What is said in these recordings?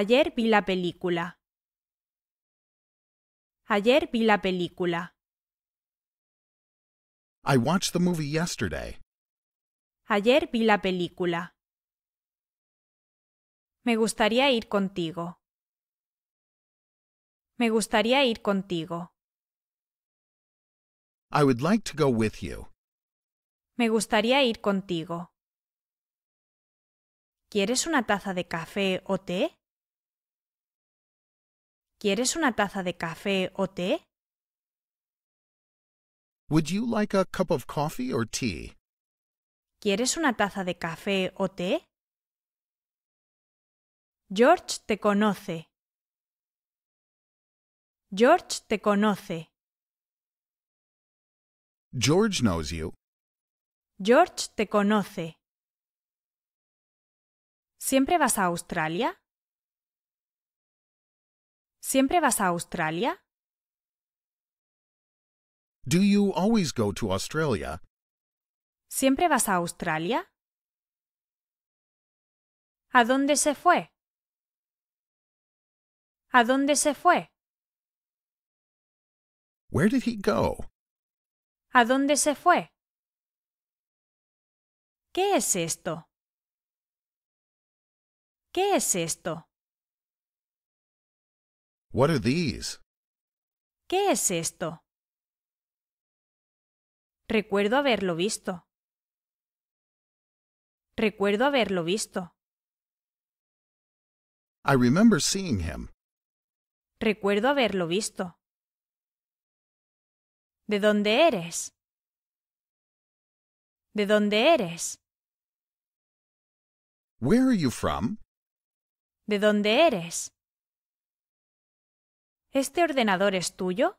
Ayer vi la película. Ayer vi la película. I watched the movie yesterday. Ayer vi la película. Me gustaría ir contigo. Me gustaría ir contigo. I would like to go with you. Me gustaría ir contigo. ¿Quieres una taza de café o té? ¿Quieres una taza de café o té? a cup tea? ¿Quieres una taza de café o té? George te conoce. George te conoce. George knows you. George te conoce. ¿Siempre vas a Australia? ¿Siempre vas a Australia? Do you always go to Australia? ¿Siempre vas a Australia? ¿A dónde se fue? ¿A dónde se fue? Where did he go? ¿A dónde se fue? ¿Qué es esto? ¿Qué es esto? What are these? ¿Qué es esto? Recuerdo haberlo visto. Recuerdo haberlo visto. I remember seeing him. Recuerdo haberlo visto. ¿De dónde eres? ¿De dónde eres? Where are you from? ¿De dónde eres? ¿Este ordenador es tuyo?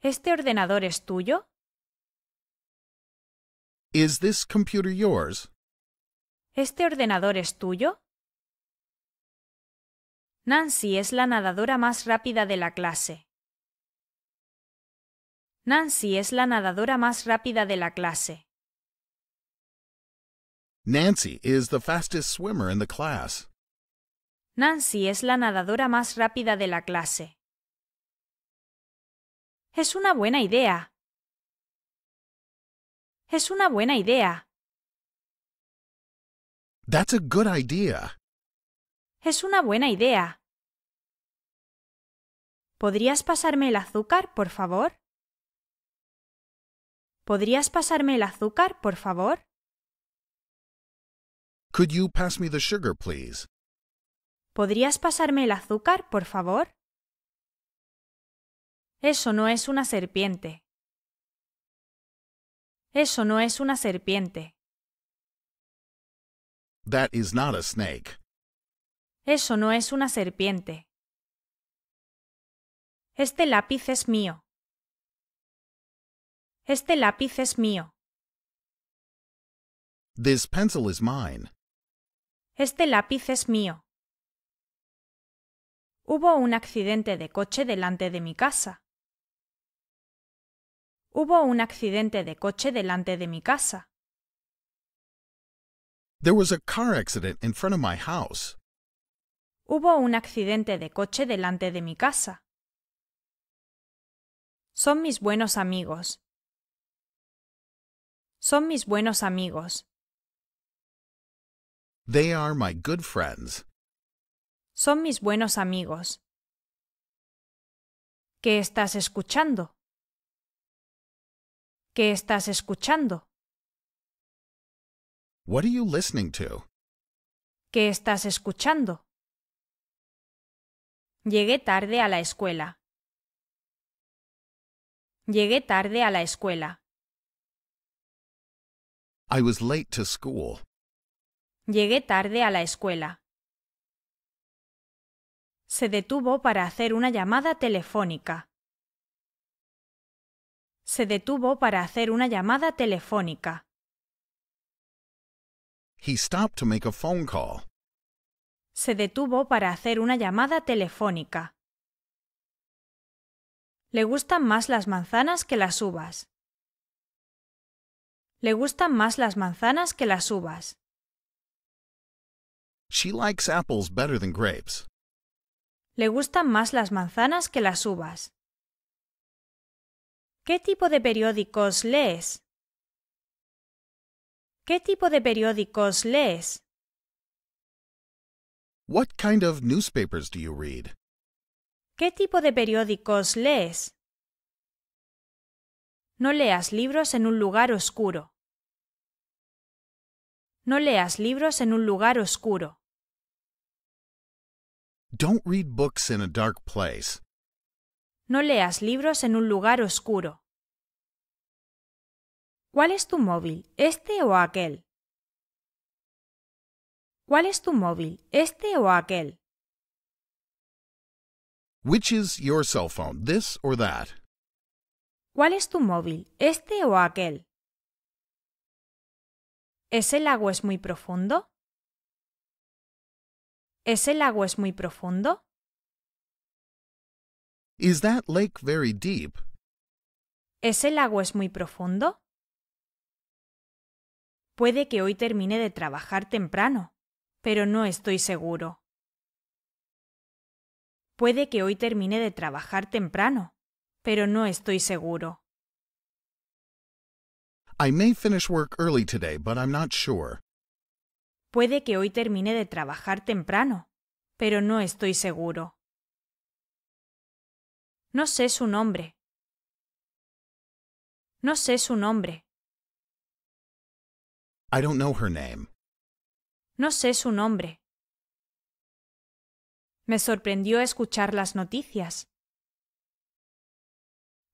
¿Este ordenador es tuyo? Is this computer yours? ¿Este ordenador es tuyo? Nancy es la nadadora más rápida de la clase. Nancy es la nadadora más rápida de la clase. Nancy is the fastest swimmer in the class. Nancy es la nadadora más rápida de la clase. Es una buena idea. Es una buena idea. That's a good idea. Es una buena idea. ¿Podrías pasarme el azúcar, por favor? ¿Podrías pasarme el azúcar, por favor? Could you pass me the sugar, please? ¿Podrías pasarme el azúcar, por favor? Eso no es una serpiente. Eso no es una serpiente. That is not a snake. Eso no es una serpiente. Este lápiz es mío. Este lápiz es mío. This pencil is mine. Este lápiz es mío. Hubo un accidente de coche delante de mi casa. Hubo un accidente de coche delante de mi casa. There was a car accident in front of my house. Hubo un accidente de coche delante de mi casa. Son mis buenos amigos. Son mis buenos amigos. They are my good friends son mis buenos amigos. ¿Qué estás escuchando? ¿Qué estás escuchando? What are you listening to? ¿Qué estás escuchando? Llegué tarde a la escuela. Llegué tarde a la escuela. I was late to school. Llegué tarde a la escuela se detuvo para hacer una llamada telefónica. Se detuvo para hacer una llamada telefónica. He stopped to make a phone call. Se detuvo para hacer una llamada telefónica. Le gustan más las manzanas que las uvas. Le gustan más las manzanas que las uvas. She likes apples better than grapes le gustan más las manzanas que las uvas. ¿Qué tipo de periódicos lees? ¿Qué tipo de periódicos lees? What kind of newspapers do you read? ¿Qué tipo de periódicos lees? No leas libros en un lugar oscuro. No leas libros en un lugar oscuro. Don't read books in a dark place. No leas libros en un lugar oscuro. ¿Cuál es tu móvil, este o aquel? ¿Cuál es tu móvil, este o aquel? Which is your cell phone, this or that? ¿Cuál es tu móvil, este o aquel? ¿Ese lago es muy profundo? ¿Ese lago es muy profundo? Is that lake very deep? ¿Ese lago es muy profundo? Puede que hoy termine de trabajar temprano, pero no estoy seguro. Puede que hoy termine de trabajar temprano, pero no estoy seguro. I may finish work early today, but I'm not sure. Puede que hoy termine de trabajar temprano, pero no estoy seguro. No sé su nombre. No sé su nombre. I don't know her name. No sé su nombre. Me sorprendió escuchar las noticias.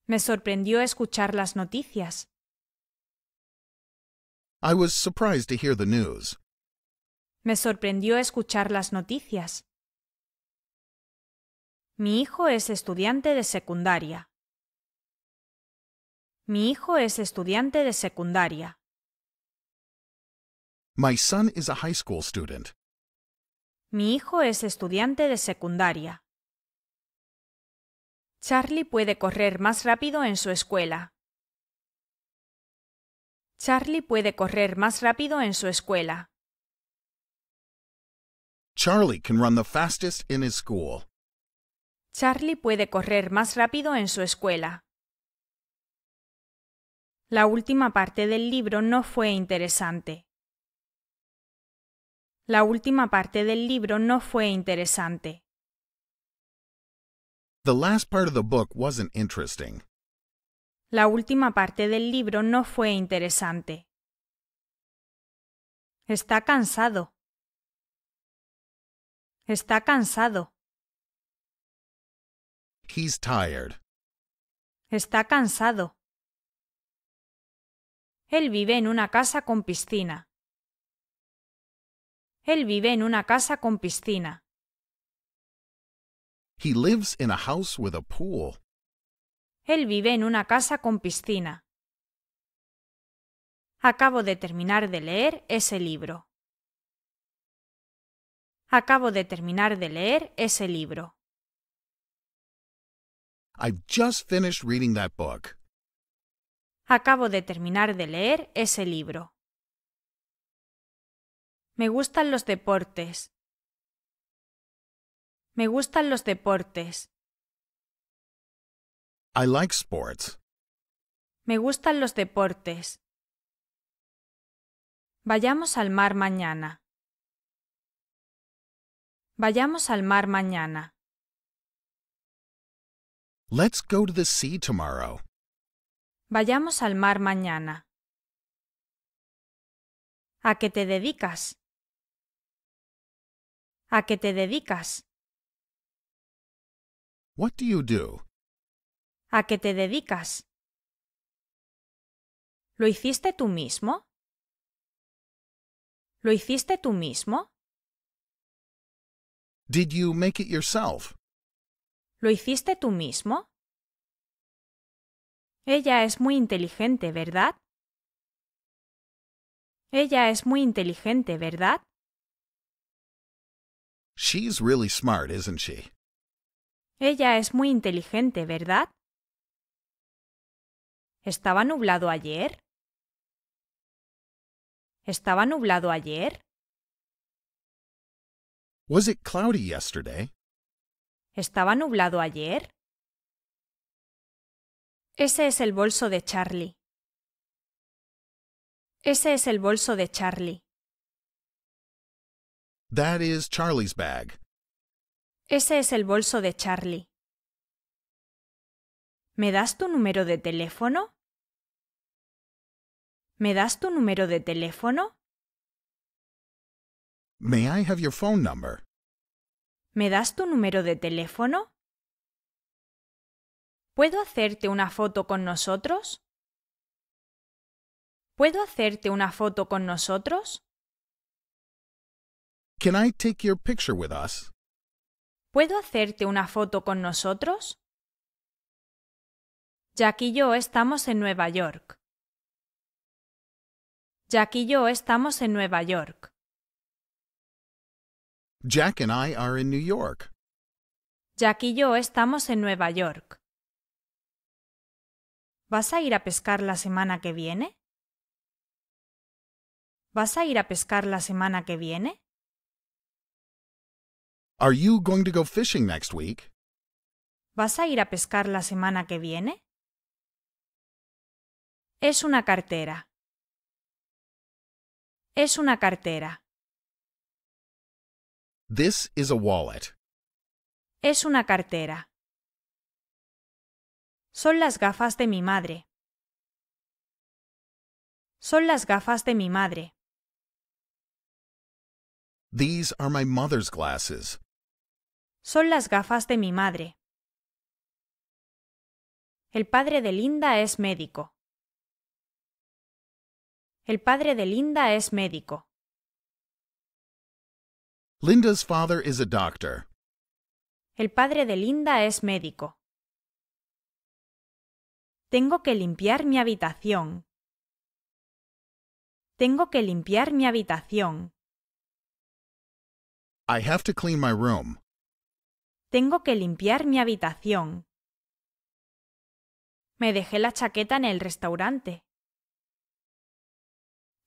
Me sorprendió escuchar las noticias. I was surprised to hear the news. Me sorprendió escuchar las noticias. Mi hijo es estudiante de secundaria. Mi hijo es estudiante de secundaria. My son is a high school student. Mi hijo es estudiante de secundaria. Charlie puede correr más rápido en su escuela. Charlie puede correr más rápido en su escuela. Charlie can run the fastest in his school. Charlie puede correr más rápido en su escuela. La última parte del libro no fue interesante. La última parte del libro no fue interesante. The last part of the book wasn't interesting. La última parte del libro no fue interesante. Está cansado. Está cansado. tired. Está cansado. Él vive en una casa con piscina. Él vive en una casa con piscina. lives in a house with a pool. Él vive en una casa con piscina. Acabo de terminar de leer ese libro. Acabo de terminar de leer ese libro. Acabo de terminar de leer ese libro. Me gustan los deportes. Me gustan los deportes. I like sports. Me gustan los deportes. Vayamos al mar mañana. Vayamos al mar mañana. Let's go to the sea Vayamos al mar mañana. ¿A qué te dedicas? ¿A qué te dedicas? What do you do? ¿A qué te dedicas? ¿Lo hiciste tú mismo? ¿Lo hiciste tú mismo? Did you make it yourself? ¿Lo hiciste tú mismo? Ella es muy inteligente, ¿verdad? Ella es muy inteligente, ¿verdad? She's really smart, isn't she? Ella es muy inteligente, ¿verdad? ¿Estaba nublado ayer? ¿Estaba nublado ayer? Was it cloudy yesterday? ¿Estaba nublado ayer? Ese es el bolso de Charlie. Ese es el bolso de Charlie. That is Charlie's bag. Ese es el bolso de Charlie. ¿Me das tu número de teléfono? ¿Me das tu número de teléfono? May I have your phone number? ¿Me das tu número de teléfono? ¿Puedo hacerte una foto con nosotros? ¿Puedo hacerte una foto con nosotros? ¿Puedo hacerte una foto con nosotros? Jack y yo estamos en Nueva York. Jack y yo estamos en Nueva York. Jack and I are in New York. Jack y yo estamos en Nueva York. ¿Vas a ir a pescar la semana que viene? ¿Vas a ir a pescar la semana que viene? Are you going to go fishing next week? ¿Vas a ir a pescar la semana que viene? Es una cartera. Es una cartera. This is a wallet. Es una cartera. Son las gafas de mi madre. Son las gafas de mi madre. These are my mother's glasses. Son las gafas de mi madre. El padre de Linda es médico. El padre de Linda es médico. Linda's father is a doctor. El padre de Linda es médico. Tengo que limpiar mi habitación. Tengo que limpiar mi habitación. I have to clean my room. Tengo que limpiar mi habitación. Me dejé la chaqueta en el restaurante.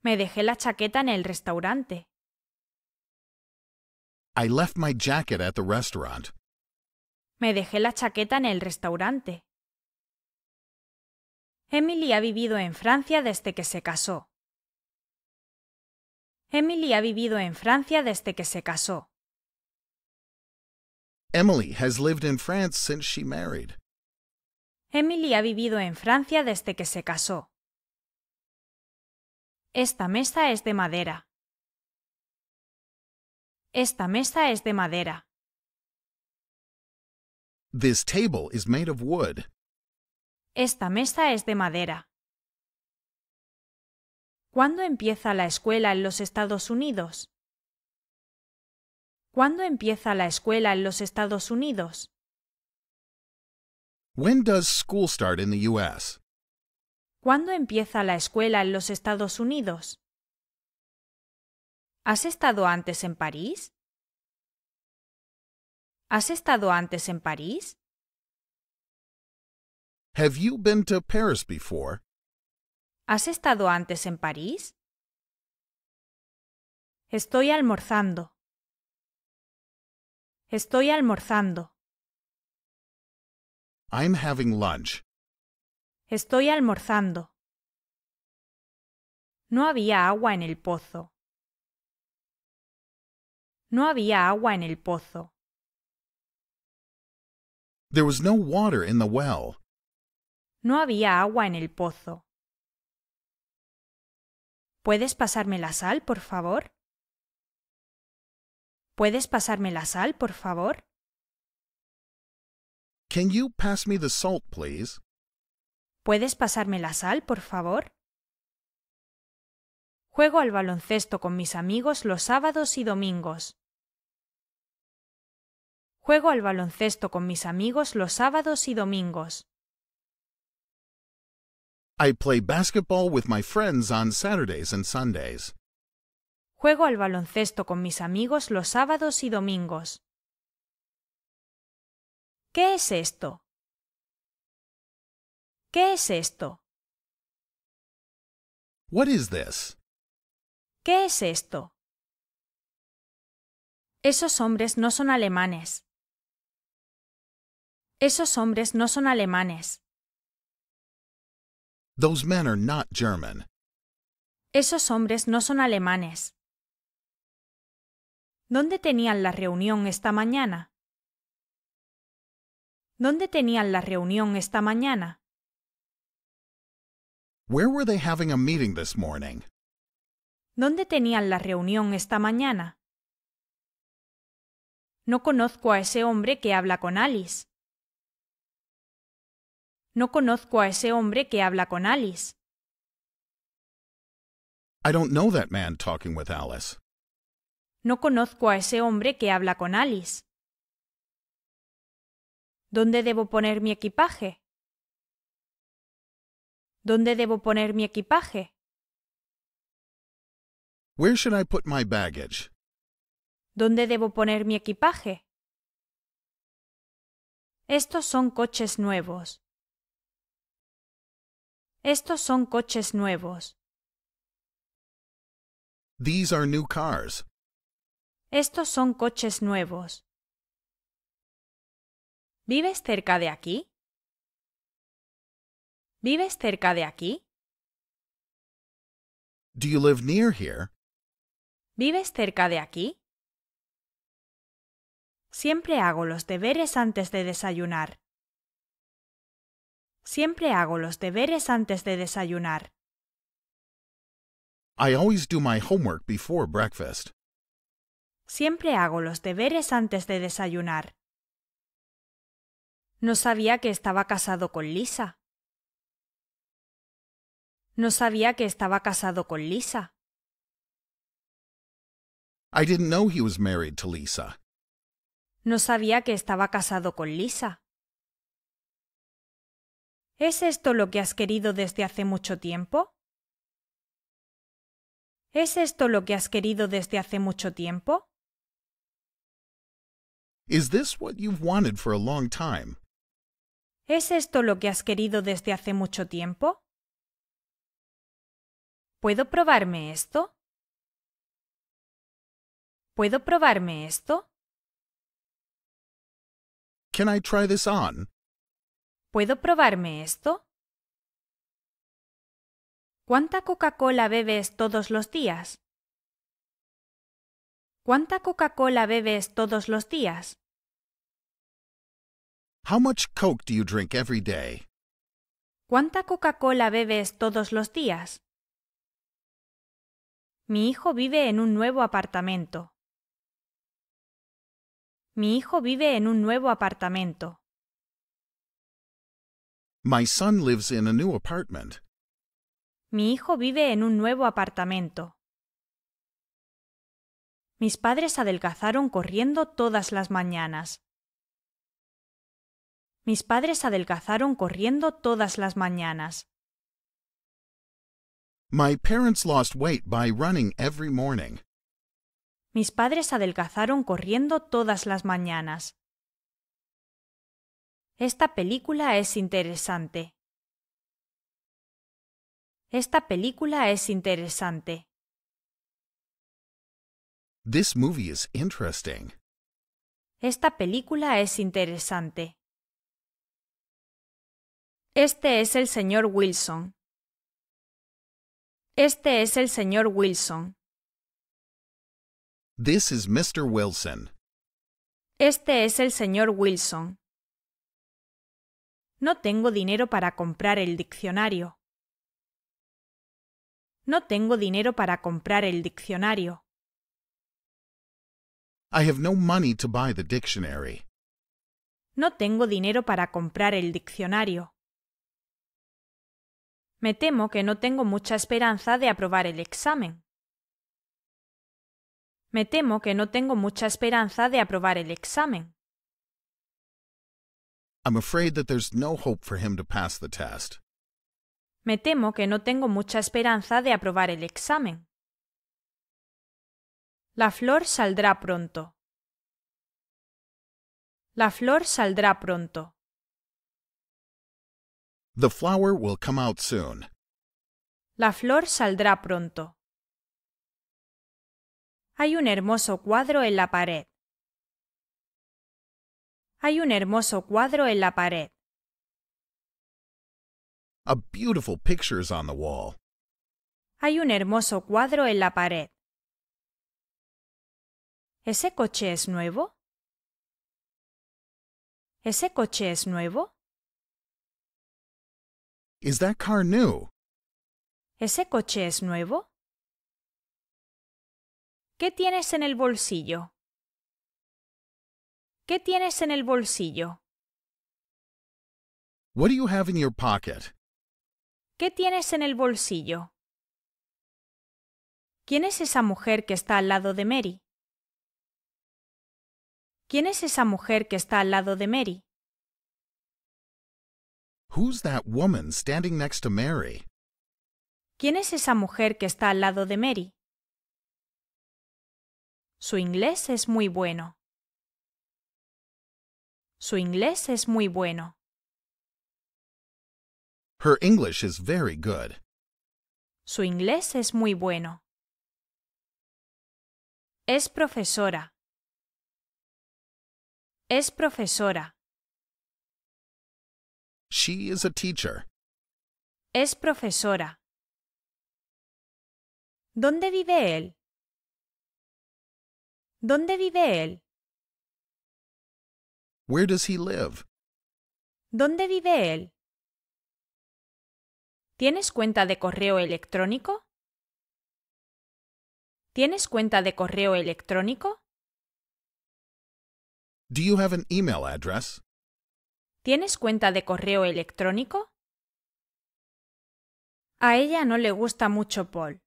Me dejé la chaqueta en el restaurante. I left my jacket at the restaurant. Me dejé la chaqueta en el restaurante. Emily ha vivido en Francia desde que se casó. Emily ha vivido en Francia desde que se casó. Emily has lived in France since she married. Emily ha vivido en Francia desde que se casó. Esta mesa es de madera. Esta mesa es de madera. Esta mesa es de madera. ¿Cuándo empieza la escuela en los Estados Unidos? ¿Cuándo empieza la escuela en los Estados Unidos? When does school start in the ¿Cuándo empieza la escuela en los Estados Unidos? ¿Has estado antes en París? ¿Has estado antes en París? Have you been to Paris before? ¿Has estado antes en París? Estoy almorzando. Estoy almorzando. I'm having lunch. Estoy almorzando. No había agua en el pozo. No había agua en el pozo. There was no water in the well. No había agua en el pozo. ¿Puedes pasarme la sal, por favor? ¿Puedes pasarme la sal, por favor? Can you pass me the salt, please? ¿Puedes pasarme la sal, por favor? Juego al baloncesto con mis amigos los sábados y domingos. Juego al baloncesto con mis amigos los sábados y domingos. basketball with my Sundays. Juego al baloncesto con mis amigos los sábados y domingos. ¿Qué es esto? ¿Qué es esto? What is this? ¿Qué es esto? Esos hombres no son alemanes. Esos hombres no son alemanes. Esos hombres no son alemanes. ¿Dónde tenían la reunión esta mañana? ¿Dónde tenían la reunión esta mañana? Where were they having a meeting this morning? ¿Dónde tenían la reunión esta mañana? No conozco a ese hombre que habla con Alice. No conozco a ese hombre que habla con Alice. know that man talking with No conozco a ese hombre que habla con Alice. ¿Dónde debo poner mi equipaje? ¿Dónde debo poner mi equipaje? Where should I put my baggage? ¿Dónde debo poner mi equipaje? Estos son coches nuevos. Estos son coches nuevos. These are new cars. Estos son coches nuevos. ¿Vives cerca de aquí? ¿Vives cerca de aquí? Do you live near here? ¿Vives cerca de aquí? Siempre hago los deberes antes de desayunar. Siempre hago los deberes antes de desayunar. I always do my homework before breakfast. Siempre hago los deberes antes de desayunar. No sabía que estaba casado con Lisa. No sabía que estaba casado con Lisa. I didn't know he was married to Lisa. No sabía que estaba casado con Lisa. ¿Es esto lo que has querido desde hace mucho tiempo? ¿Es esto lo que has querido desde hace mucho tiempo? Is this what you've wanted for a long time? ¿Es esto lo que has querido desde hace mucho tiempo? ¿Puedo probarme esto? ¿Puedo probarme esto? Can I try this on? ¿Puedo probarme esto? ¿Cuánta Coca-Cola bebes todos los días? ¿Cuánta Coca-Cola bebes todos los días? How much Coke do you drink every day? ¿Cuánta Coca-Cola bebes todos los días? Mi hijo vive en un nuevo apartamento. Mi hijo vive en un nuevo apartamento. Mi hijo vive en un nuevo apartamento. Mis padres adelgazaron corriendo todas las mañanas. Mis padres adelgazaron corriendo todas las mañanas. Mis padres adelgazaron corriendo todas las mañanas. Esta película es interesante. Esta película es interesante. This movie is interesting. Esta película es interesante. Este es el señor Wilson. Este es el señor Wilson. This is Mr. Wilson. Este es el señor Wilson. No tengo dinero para comprar el diccionario. No tengo dinero para comprar el diccionario. I have no money to buy the dictionary. No tengo dinero para comprar el diccionario. Me temo que no tengo mucha esperanza de aprobar el examen. Me temo que no tengo mucha esperanza de aprobar el examen. Me temo que no tengo mucha esperanza de aprobar el examen. La flor saldrá pronto. La flor saldrá pronto. The flower will come out soon. La flor saldrá pronto. Hay un hermoso cuadro en la pared hay un hermoso cuadro en la pared. Hay un hermoso cuadro en la pared. ¿Ese coche es nuevo? ¿Ese coche es nuevo? Is that car new? ¿Ese coche es nuevo? ¿Qué tienes en el bolsillo? ¿Qué tienes en el bolsillo? ¿Qué tienes en el bolsillo? ¿Quién es esa mujer que está al lado de Mary? ¿Quién es esa mujer que está al lado de Mary? Who's that woman standing next to Mary? ¿Quién es esa mujer que está al lado de Mary? Su inglés es muy bueno. Su inglés es muy bueno. Her English is very good. Su inglés es muy bueno. Es profesora. Es profesora. She is a teacher. Es profesora. ¿Dónde vive él? ¿Dónde vive él? ¿Dónde vive él? ¿Tienes cuenta de correo electrónico? ¿Tienes cuenta de correo electrónico? ¿Tienes cuenta de correo electrónico? A ella no le gusta mucho Paul.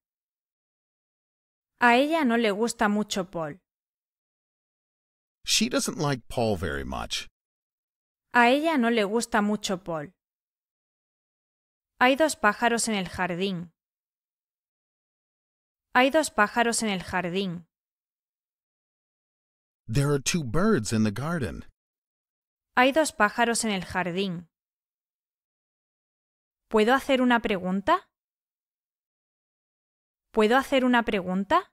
A ella no le gusta mucho Paul. She doesn't like Paul very much. A ella no le gusta mucho Paul. Hay dos pájaros en el jardín. Hay dos pájaros en el jardín. There are two birds in the garden. Hay dos pájaros en el jardín. ¿Puedo hacer una pregunta? ¿Puedo hacer una pregunta?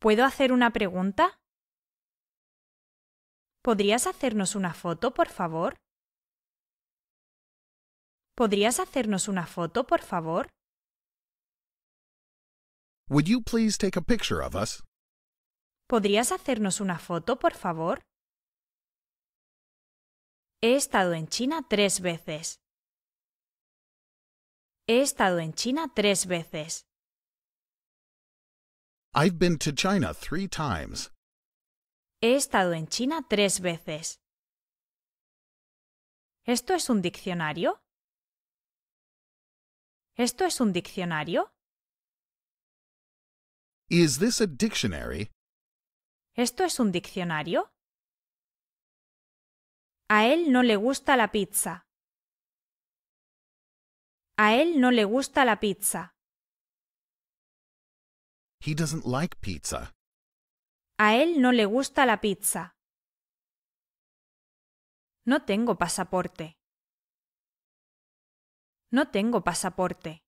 ¿Puedo hacer una pregunta? ¿Podrías hacernos una foto, por favor? ¿Podrías hacernos una foto, por favor? Would you please take a picture of us? ¿Podrías hacernos una foto, por favor? He estado en China tres veces. He estado en China tres veces. I've been to China three times. He estado en China tres veces. ¿Esto es un diccionario? ¿Esto es un diccionario? Is this a dictionary? ¿Esto es un diccionario? A él no le gusta la pizza. A él no le gusta la pizza pizza. A él no le gusta la pizza. No tengo pasaporte. No tengo pasaporte.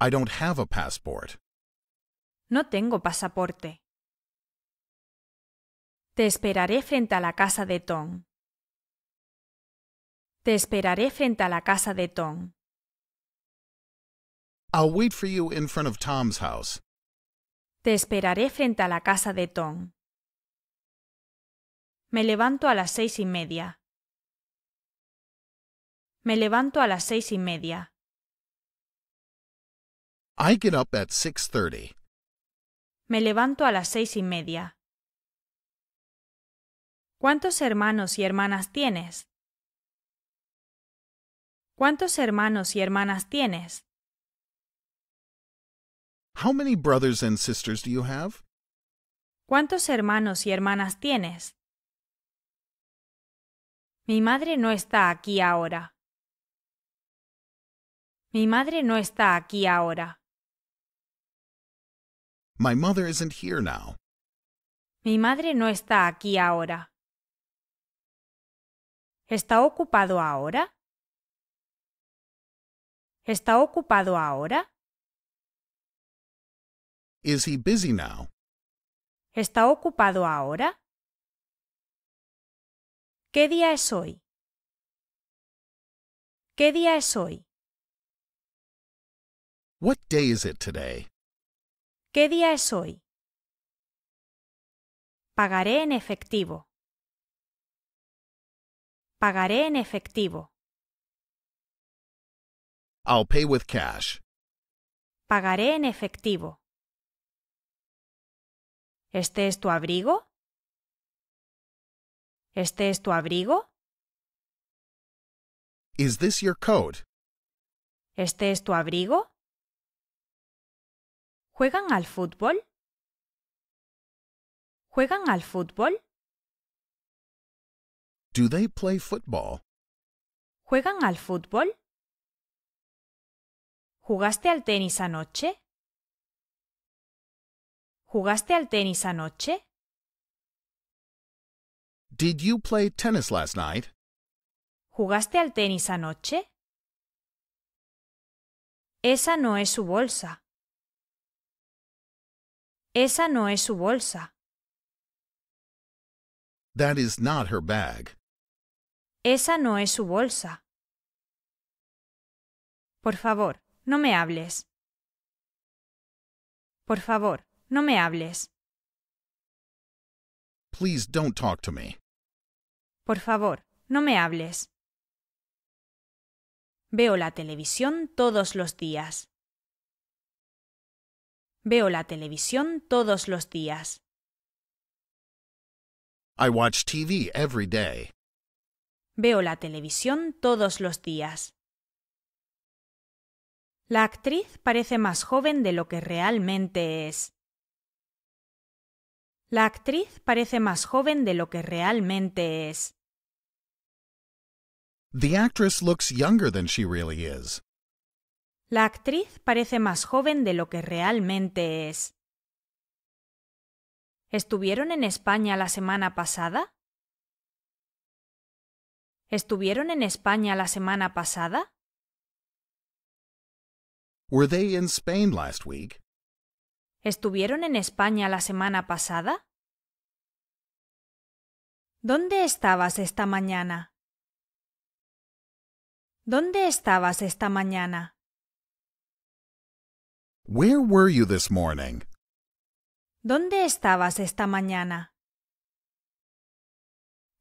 I don't have a passport. No tengo pasaporte. Te esperaré frente a la casa de Tom. Te esperaré frente a la casa de Tom. I'll wait for you in front of Tom's house. Te esperaré frente a la casa de Tom. Me levanto a las seis y media. Me levanto a las seis y media. I get up at thirty. Me levanto a las seis y media. ¿Cuántos hermanos y hermanas tienes? ¿Cuántos hermanos y hermanas tienes? How many brothers sisters do you have? ¿Cuántos hermanos y hermanas tienes? Mi madre no está aquí ahora. Mi madre no está aquí ahora. My mother isn't here now. Mi madre no está aquí ahora. ¿Está ocupado ahora? ¿Está ocupado ahora? Is he busy now? ¿Está ocupado ahora? ¿Qué día es hoy? ¿Qué día es hoy? What day is it today? ¿Qué día es hoy? Pagaré en efectivo. Pagaré en efectivo. I'll pay with cash. Pagaré en efectivo. ¿Este es tu abrigo? ¿Este es tu abrigo? Is this your coat? ¿Este es tu abrigo? ¿Juegan al fútbol? ¿Juegan al fútbol? Do they play football? ¿Juegan al fútbol? ¿Jugaste al tenis anoche? ¿Jugaste al tenis anoche? Did you play tennis last night? ¿Jugaste al tenis anoche? Esa no es su bolsa. Esa no es su bolsa. That is not her bag. Esa no es su bolsa. Por favor, no me hables. Por favor, no me hables. Please don't talk to me. Por favor, no me hables. Veo la televisión todos los días. Veo la televisión todos los días. I TV every day. Veo la televisión todos los días. La actriz parece más joven de lo que realmente es. La actriz parece más joven de lo que realmente es. looks younger than she really La actriz parece más joven de lo que realmente es. ¿Estuvieron en España la semana pasada? ¿Estuvieron en España la semana pasada? Were they in Spain last week? ¿Estuvieron en España la semana pasada? ¿Dónde estabas esta mañana? ¿Dónde estabas esta mañana? were you this morning? ¿Dónde estabas esta mañana?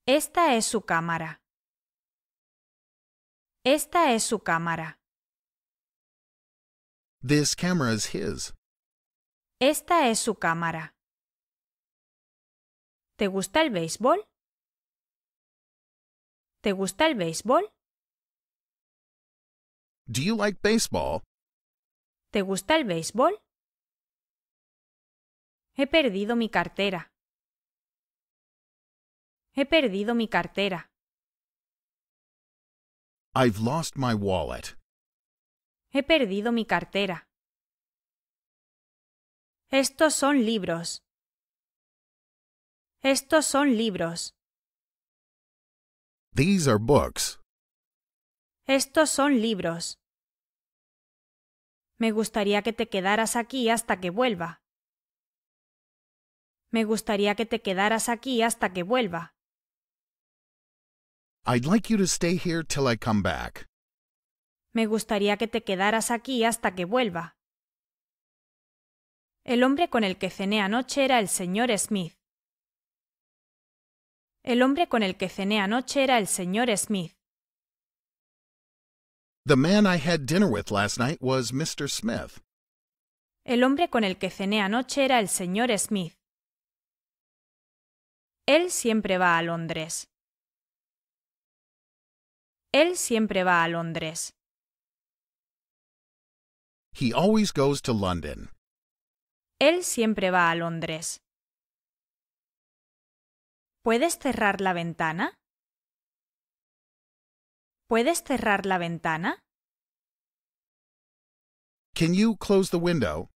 Esta es su cámara. Esta es su cámara. Esta es su cámara. ¿Te gusta el béisbol? ¿Te gusta el béisbol? Do you like baseball? ¿Te gusta el béisbol? He perdido mi cartera. He perdido mi cartera. I've lost my wallet. He perdido mi cartera. Estos son libros. Estos son libros. These are books. Estos son libros. Me gustaría que te quedaras aquí hasta que vuelva. Me gustaría que te quedaras aquí hasta que vuelva. I'd like you to stay here till I come back. Me gustaría que te quedaras aquí hasta que vuelva. El hombre con el que cené anoche era el señor Smith. El hombre con el que cené anoche era el señor Smith. The man I had dinner with last night was Mr. Smith. El hombre con el que cené anoche era el señor Smith. Él siempre va a Londres. Él siempre va a Londres. He always goes to London. Él siempre va a Londres. ¿Puedes cerrar la ventana? ¿Puedes cerrar la ventana? Can you close the window?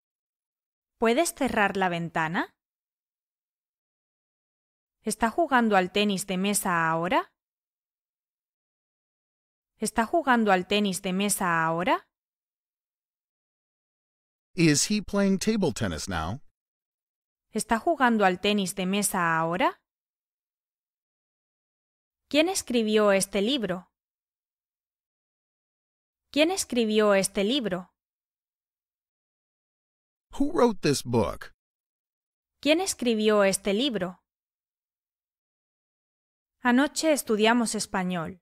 ¿Puedes cerrar la ventana? ¿Está jugando al tenis de mesa ahora? ¿Está jugando al tenis de mesa ahora? ¿Está jugando al tenis de mesa ahora? ¿Quién escribió este libro? ¿Quién escribió este libro? Who wrote this book? ¿Quién escribió este libro? Anoche estudiamos español.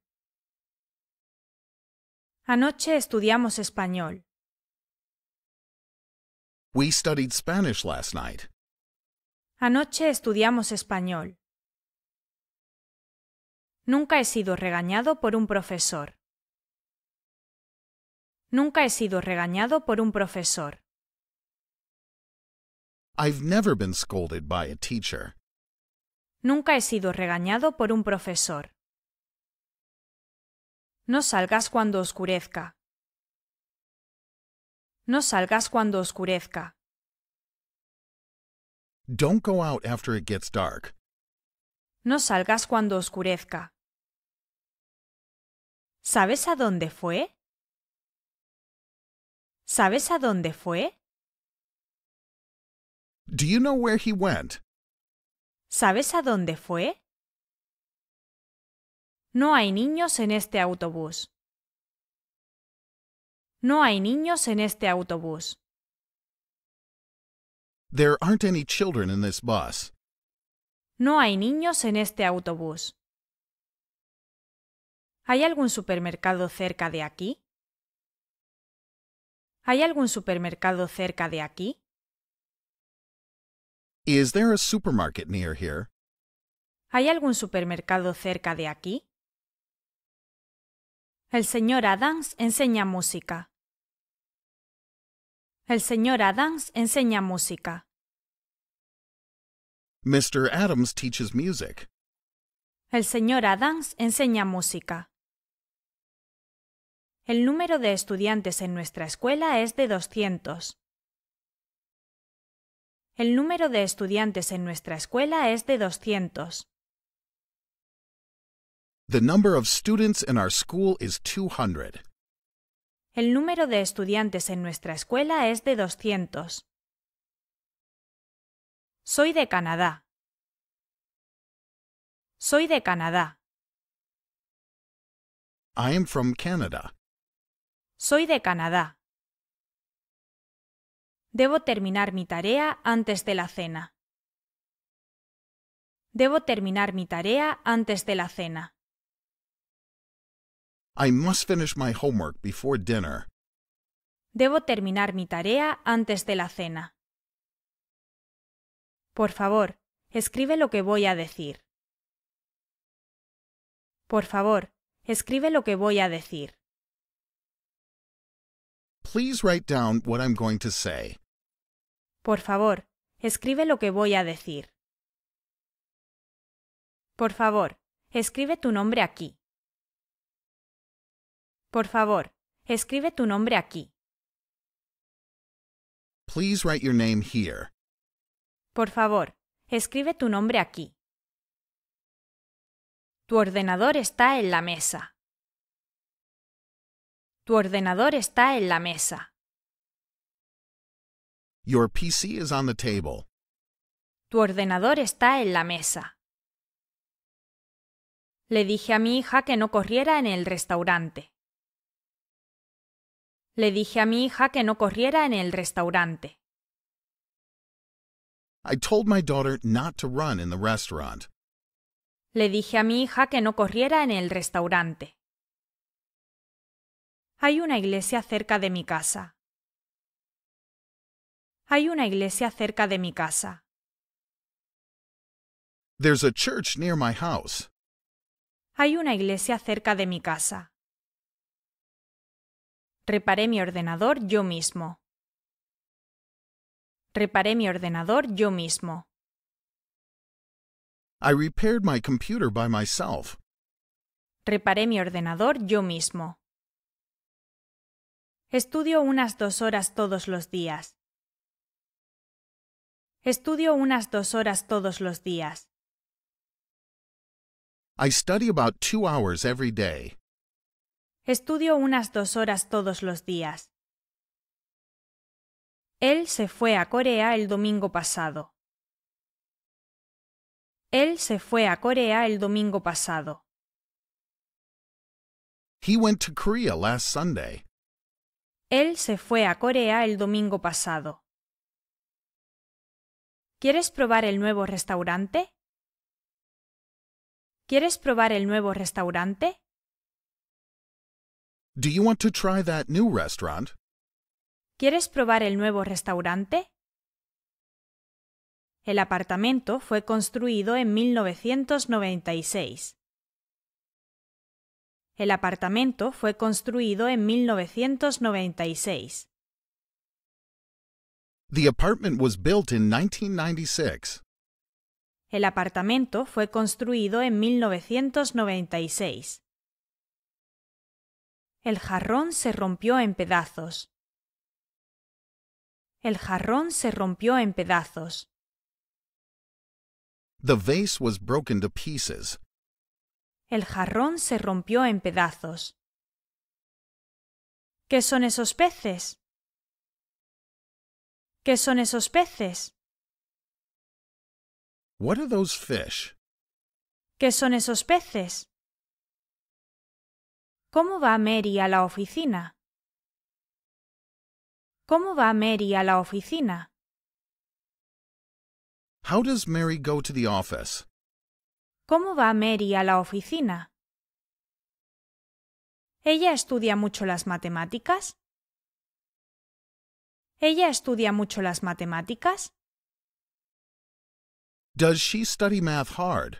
Anoche estudiamos español. We studied Spanish last night. Anoche estudiamos español. Nunca he sido regañado por un profesor. Nunca he sido regañado por un profesor. I've never been scolded by a teacher. Nunca he sido regañado por un profesor. No salgas cuando oscurezca. No salgas cuando oscurezca. No salgas cuando oscurezca. ¿Sabes a dónde fue? ¿Sabes a dónde fue? Do you know where he went? ¿Sabes a dónde fue? No hay niños en este autobús. No hay niños en este autobús. There aren't any children in this bus. No hay niños en este autobús. ¿Hay algún supermercado cerca de aquí? ¿Hay algún supermercado cerca de aquí? Is there a supermarket near here? ¿Hay algún supermercado cerca de aquí? El señor Adams enseña música. El señor Adams enseña música. Mr. Adams teaches music. El señor Adams enseña música. El número de estudiantes en nuestra escuela es de 200. El número de estudiantes en nuestra escuela es de 200. The number of students in our school is 200. El número de estudiantes en nuestra escuela es de 200. Soy de Canadá. Soy de Canadá. am from Canada. Soy de Canadá. Debo terminar mi tarea antes de la cena. Debo terminar mi tarea antes de la cena. I must finish my homework before dinner. Debo terminar mi tarea antes de la cena. Por favor, escribe lo que voy a decir. Por favor, escribe lo que voy a decir. Please write down what I'm going to say. Por favor, escribe lo que voy a decir. Por favor, escribe tu nombre aquí. Por favor, escribe tu nombre aquí. here. Por favor, escribe tu nombre aquí. Tu ordenador está en la mesa. Tu ordenador está en la mesa. Your PC is on the table. Tu ordenador está en la mesa. Le dije a mi hija que no corriera en el restaurante. Le dije a mi hija que no corriera en el restaurante. I told my daughter not to run in the restaurant. Le dije a mi hija que no corriera en el restaurante. Hay una iglesia cerca de mi casa. Hay una iglesia cerca de mi casa. There's a church near my house. Hay una iglesia cerca de mi casa. Reparé mi ordenador yo mismo. Reparé mi ordenador yo mismo. I repaired my computer by myself. Reparé mi ordenador yo mismo. Estudio unas dos horas todos los días. Estudio unas dos horas todos los días. I study about two hours every day. Estudio unas dos horas todos los días. Él se fue a Corea el domingo pasado. Él se fue a Corea el domingo pasado. He went to Korea last Sunday. Él se fue a Corea el domingo pasado. ¿Quieres probar el nuevo restaurante? ¿Quieres probar el nuevo restaurante? Do you want to try that new restaurant? ¿Quieres probar el nuevo restaurante? El apartamento fue construido en 1996. El apartamento fue construido en 1996. The apartment was built in 1996. El apartamento fue construido en 1996. El jarrón se rompió en pedazos. El jarrón se rompió en pedazos. The vase was broken to pieces. El jarrón se rompió en pedazos. ¿Qué son esos peces? ¿Qué son esos peces? What are those fish? ¿Qué son esos peces? ¿Cómo va Mary a la oficina? ¿Cómo va Mary a la oficina? How does Mary go to the office? ¿Cómo va Mary a la oficina? ¿Ella estudia mucho las matemáticas? ¿Ella estudia mucho las matemáticas? Does she study math hard?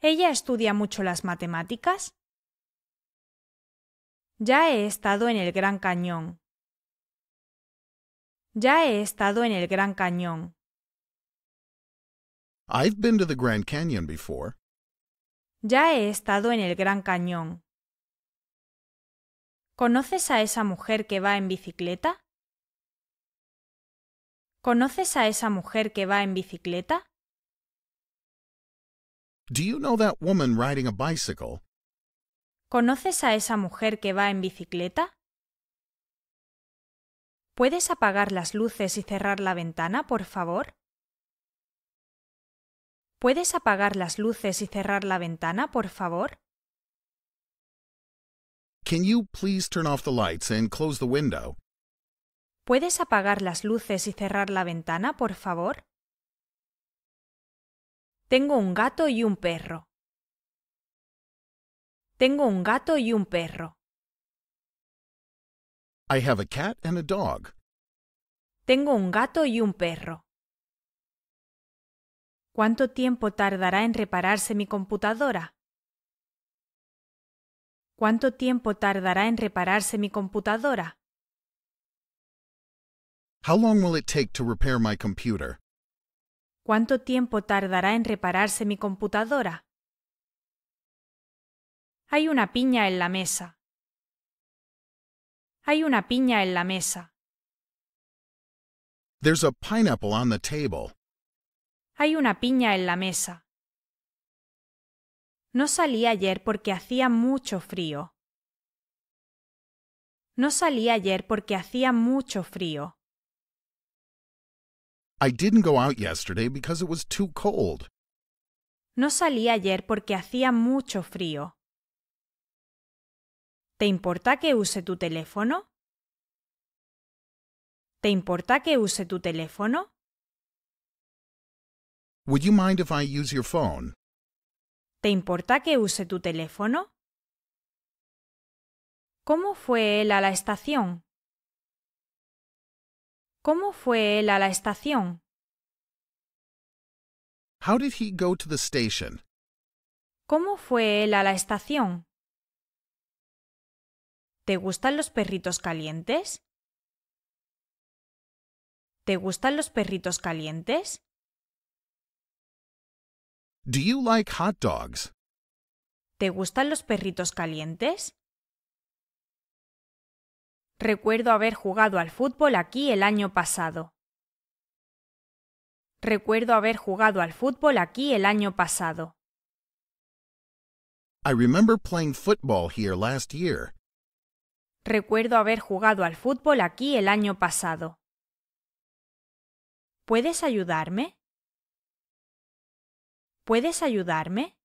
¿Ella estudia mucho las matemáticas? Ya he estado en el Gran Cañón. Ya he estado en el Gran Cañón. I've been to the Grand Canyon before. Ya he estado en el Gran Cañón. ¿Conoces a esa mujer que va en bicicleta? ¿Conoces a esa mujer que va en bicicleta? Do you know that woman riding a bicycle? ¿Conoces a esa mujer que va en bicicleta? ¿Puedes apagar las luces y cerrar la ventana, por favor? ¿Puedes apagar las luces y cerrar la ventana, por favor? Can you please turn off the lights and close the window? ¿Puedes apagar las luces y cerrar la ventana, por favor? Tengo un gato y un perro. Tengo un gato y un perro. I have a cat and a dog. Tengo un gato y un perro. ¿Cuánto tiempo tardará en repararse mi computadora? ¿Cuánto tiempo tardará en repararse mi computadora? How long will it take to repair my computer? ¿Cuánto tiempo tardará en repararse mi computadora? Hay una piña en la mesa. Hay una piña en la mesa. There's a pineapple on the table. Hay una piña en la mesa. No salí ayer porque hacía mucho frío. No salí ayer porque hacía mucho frío. I didn't go out yesterday because it was too cold. No salí ayer porque hacía mucho frío. ¿Te importa que use tu teléfono? ¿Te importa que use tu teléfono? Would you mind if I use your phone? ¿Te importa que use tu teléfono? ¿Cómo fue él a la estación? ¿Cómo fue él a la estación? How did he go to the station? ¿Cómo fue él a la estación? ¿Te gustan los perritos calientes? ¿Te gustan los perritos calientes? Do you like hot dogs? ¿Te gustan los perritos calientes? Recuerdo haber jugado al fútbol aquí el año pasado. Recuerdo haber jugado al fútbol aquí el año pasado. I remember playing football here last year. Recuerdo haber jugado al fútbol aquí el año pasado. ¿Puedes ayudarme? ¿Puedes ayudarme?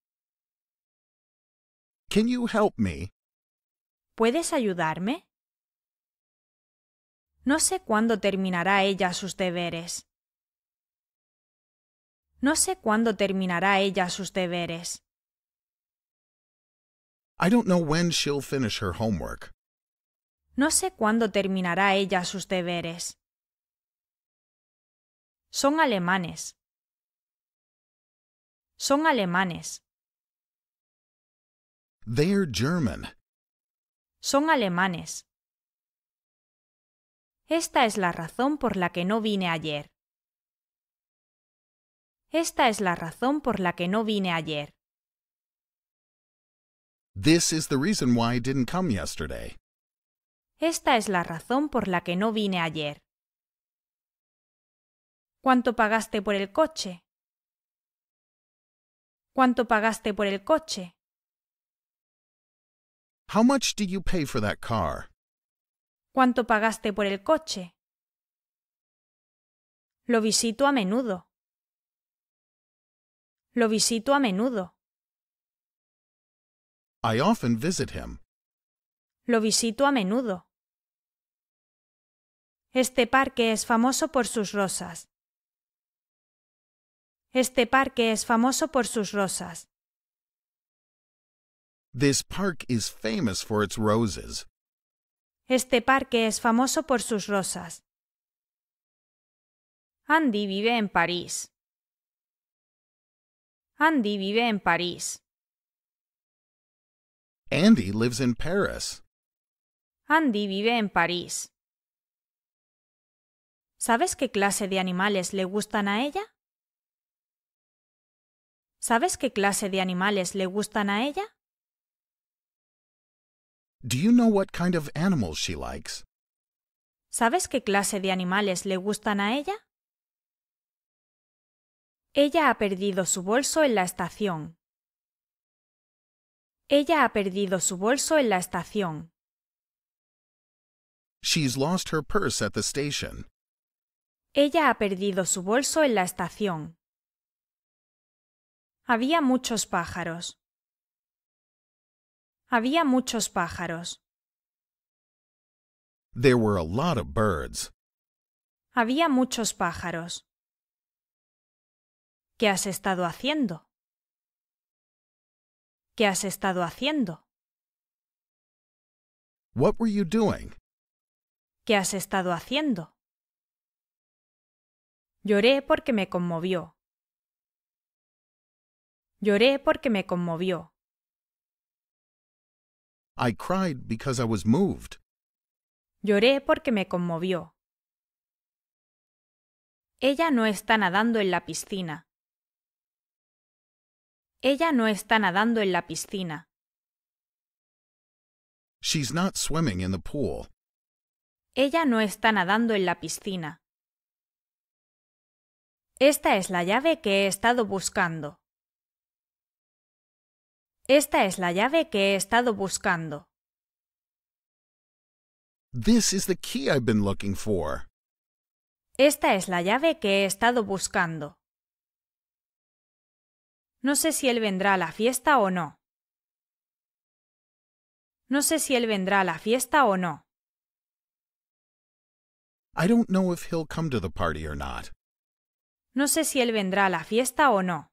Can you help me? ¿Puedes ayudarme? No sé cuándo terminará ella sus deberes. No sé cuándo terminará ella sus deberes. I don't know when she'll finish her homework. No sé cuándo terminará ella sus deberes. Son alemanes. Son alemanes. They're German. Son alemanes. Esta es la razón por la que no vine ayer. Esta es la razón por la que no vine ayer. This is the reason why I didn't come yesterday. Esta es la razón por la que no vine ayer. ¿Cuánto pagaste por el coche? ¿Cuánto pagaste por el coche? How much you pay for that car? ¿Cuánto pagaste por el coche? Lo visito a menudo. Lo visito a menudo. I often visit him. Lo visito a menudo. Este parque es famoso por sus rosas. Este parque es famoso por sus rosas. This park is famous for its roses. Este parque es famoso por sus rosas. Andy vive en París. Andy vive en París. Andy lives in Paris. Andy vive en París. ¿Sabes qué clase de animales le gustan a ella? ¿Sabes qué clase de animales le gustan a ella? Do you know what kind of animals she likes? ¿Sabes qué clase de animales le gustan a ella? Ella ha perdido su bolso en la estación. Ella ha perdido su bolso en la estación. She's lost her purse at the station. Ella ha perdido su bolso en la estación. Había muchos pájaros. Había muchos pájaros. were lot birds. Había muchos pájaros. ¿Qué has estado haciendo? ¿Qué has estado haciendo? What were you doing? ¿Qué has estado haciendo? Lloré porque me conmovió. Lloré porque me conmovió. I cried because I was moved. Lloré porque me conmovió. Ella no está nadando en la piscina. Ella no está nadando en la piscina. She's not swimming in the pool. Ella no está nadando en la piscina. Esta es la llave que he estado buscando. Esta es la llave que he estado buscando. Esta es la llave que he estado buscando. No sé si él vendrá a la fiesta o no. No sé si él vendrá a la fiesta o no. I don't know if he'll come to the party or not. No sé si él vendrá a la fiesta o no.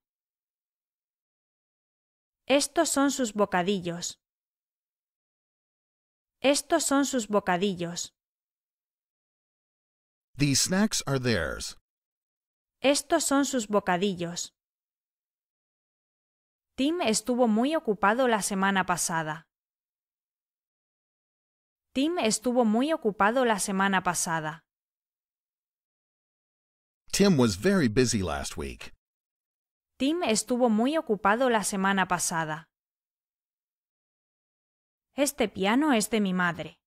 Estos son sus bocadillos. Estos son sus bocadillos. These snacks are theirs. Estos son sus bocadillos. Tim estuvo muy ocupado la semana pasada. Tim estuvo muy ocupado la semana pasada. Tim was very busy last week. Tim estuvo muy ocupado la semana pasada. Este piano es de mi madre.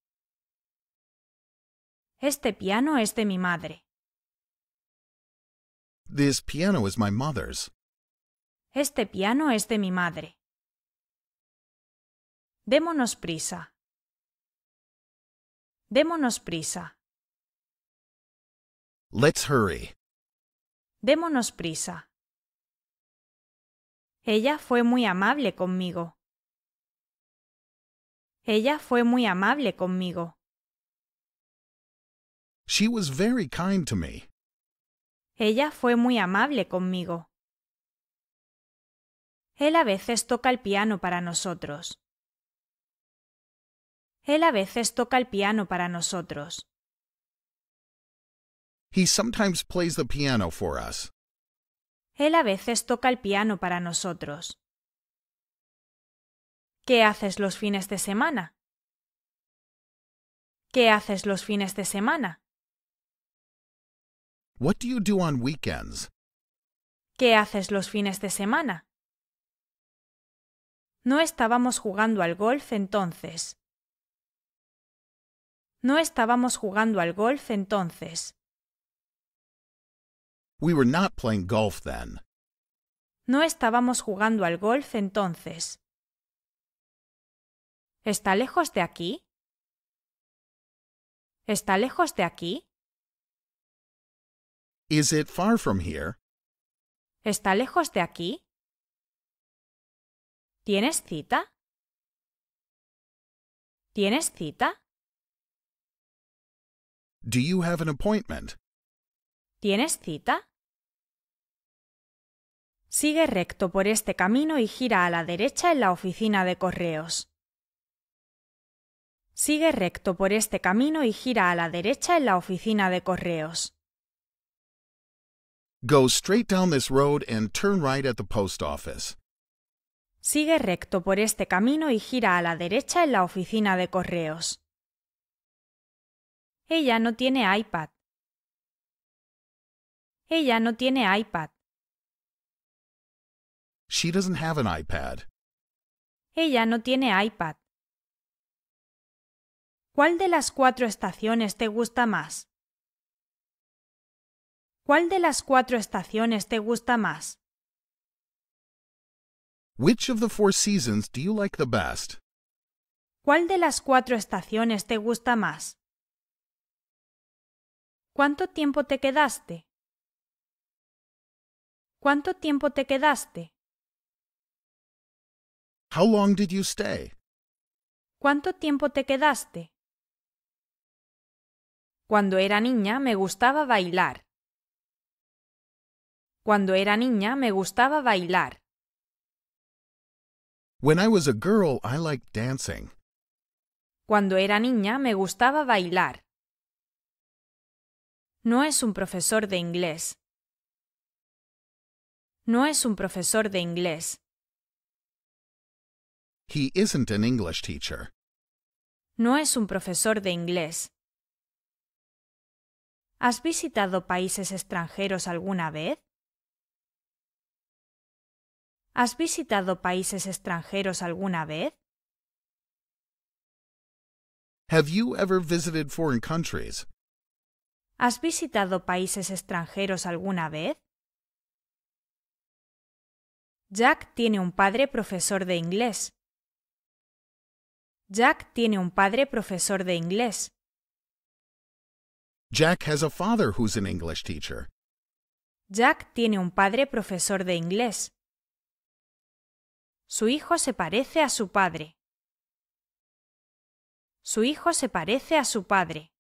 Este piano es de mi madre. This piano is my mother's. Este piano es de mi madre. Démonos prisa. Démonos prisa. Let's hurry. Démonos prisa. Ella fue muy amable conmigo. Ella fue muy amable conmigo. She was very kind to me. Ella fue muy amable conmigo. Él a veces toca el piano para nosotros. Él a veces toca el piano para nosotros. He Él a veces toca el piano para nosotros. ¿Qué haces los fines de semana? ¿Qué haces los fines de semana? What do you do on weekends? ¿Qué haces los fines de semana? No estábamos jugando al golf entonces. No estábamos jugando al golf entonces. We were not playing golf then. No estábamos jugando al golf entonces. ¿Está lejos de aquí? ¿Está lejos de aquí? Is it far from here? ¿Está lejos de aquí? ¿Tienes cita? ¿Tienes cita? Do you have an appointment? ¿Tienes cita? Sigue recto por este camino y gira a la derecha en la oficina de correos. Sigue recto por este camino y gira a la derecha en la oficina de correos. Go straight down this road and turn right at the post office. Sigue recto por este camino y gira a la derecha en la oficina de correos. Ella no tiene iPad. Ella no tiene iPad. She doesn't have an iPad. Ella no tiene iPad. ¿Cuál de las cuatro estaciones te gusta más? ¿Cuál de las cuatro estaciones te gusta más? Which of the four seasons do you like the best? ¿Cuál de las cuatro estaciones te gusta más? ¿Cuánto tiempo te quedaste? ¿Cuánto tiempo te quedaste? How ¿Cuánto tiempo te quedaste? Cuando era niña me gustaba bailar. Cuando era niña me gustaba bailar. When I was a girl, I liked dancing. Cuando era niña me gustaba bailar. No es un profesor de inglés. No es un profesor de inglés. He isn't an English teacher. No es un profesor de inglés. ¿Has visitado países extranjeros alguna vez? ¿Has visitado países extranjeros alguna vez? Have you ever visited foreign countries? ¿Has visitado países extranjeros alguna vez? Jack tiene un padre profesor de inglés. Jack tiene un padre profesor de inglés. Jack has a father who's an English teacher. Jack tiene un padre profesor de inglés. Su hijo se parece a su padre. Su hijo se parece a su padre.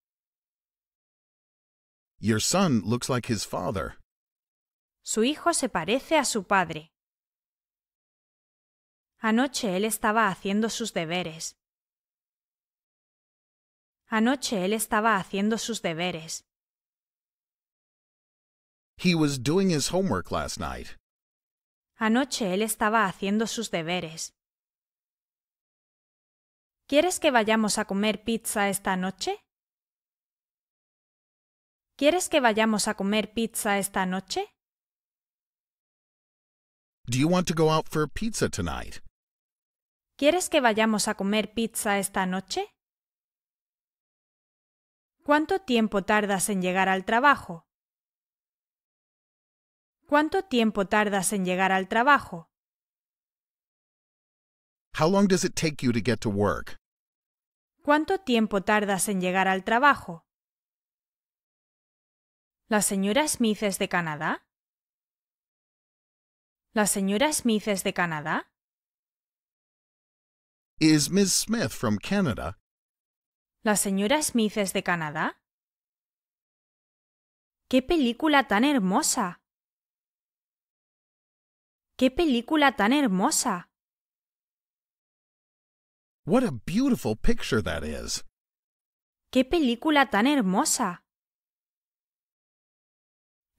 Your son looks like his father. Su hijo se parece a su padre. Anoche él estaba haciendo sus deberes. Anoche él estaba haciendo sus deberes. He was doing his homework last night. Anoche él estaba haciendo sus deberes. ¿Quieres que vayamos a comer pizza esta noche? ¿Quieres que vayamos a comer pizza esta noche? Do you want to go out for pizza tonight? ¿Quieres que vayamos a comer pizza esta noche? ¿Cuánto tiempo tardas en llegar al trabajo? ¿Cuánto tiempo tardas en llegar al trabajo? How long does it take you to get to work? ¿Cuánto tiempo tardas en llegar al trabajo? ¿La señora Smith es de Canadá? ¿La señora Smith es de Canadá? Is Miss Smith from Canada? ¿La señora Smith es de Canadá? ¡Qué película tan hermosa! ¡Qué película tan hermosa! What a beautiful picture that is. ¡Qué película tan hermosa!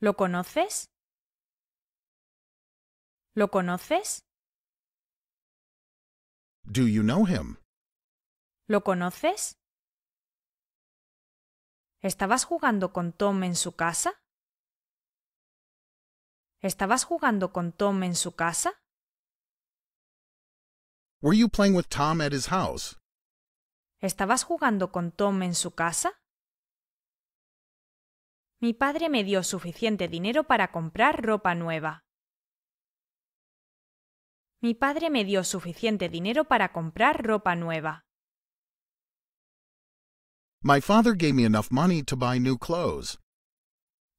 ¿Lo conoces? ¿Lo conoces? Do you know him? ¿Lo conoces? ¿Estabas jugando con Tom en su casa? ¿Estabas jugando con Tom en su casa? Were you playing with Tom at his house? ¿Estabas jugando con Tom en su casa? Mi padre me dio suficiente dinero para comprar ropa nueva. Mi padre me dio suficiente dinero para comprar ropa nueva. My father gave me enough money to buy new clothes.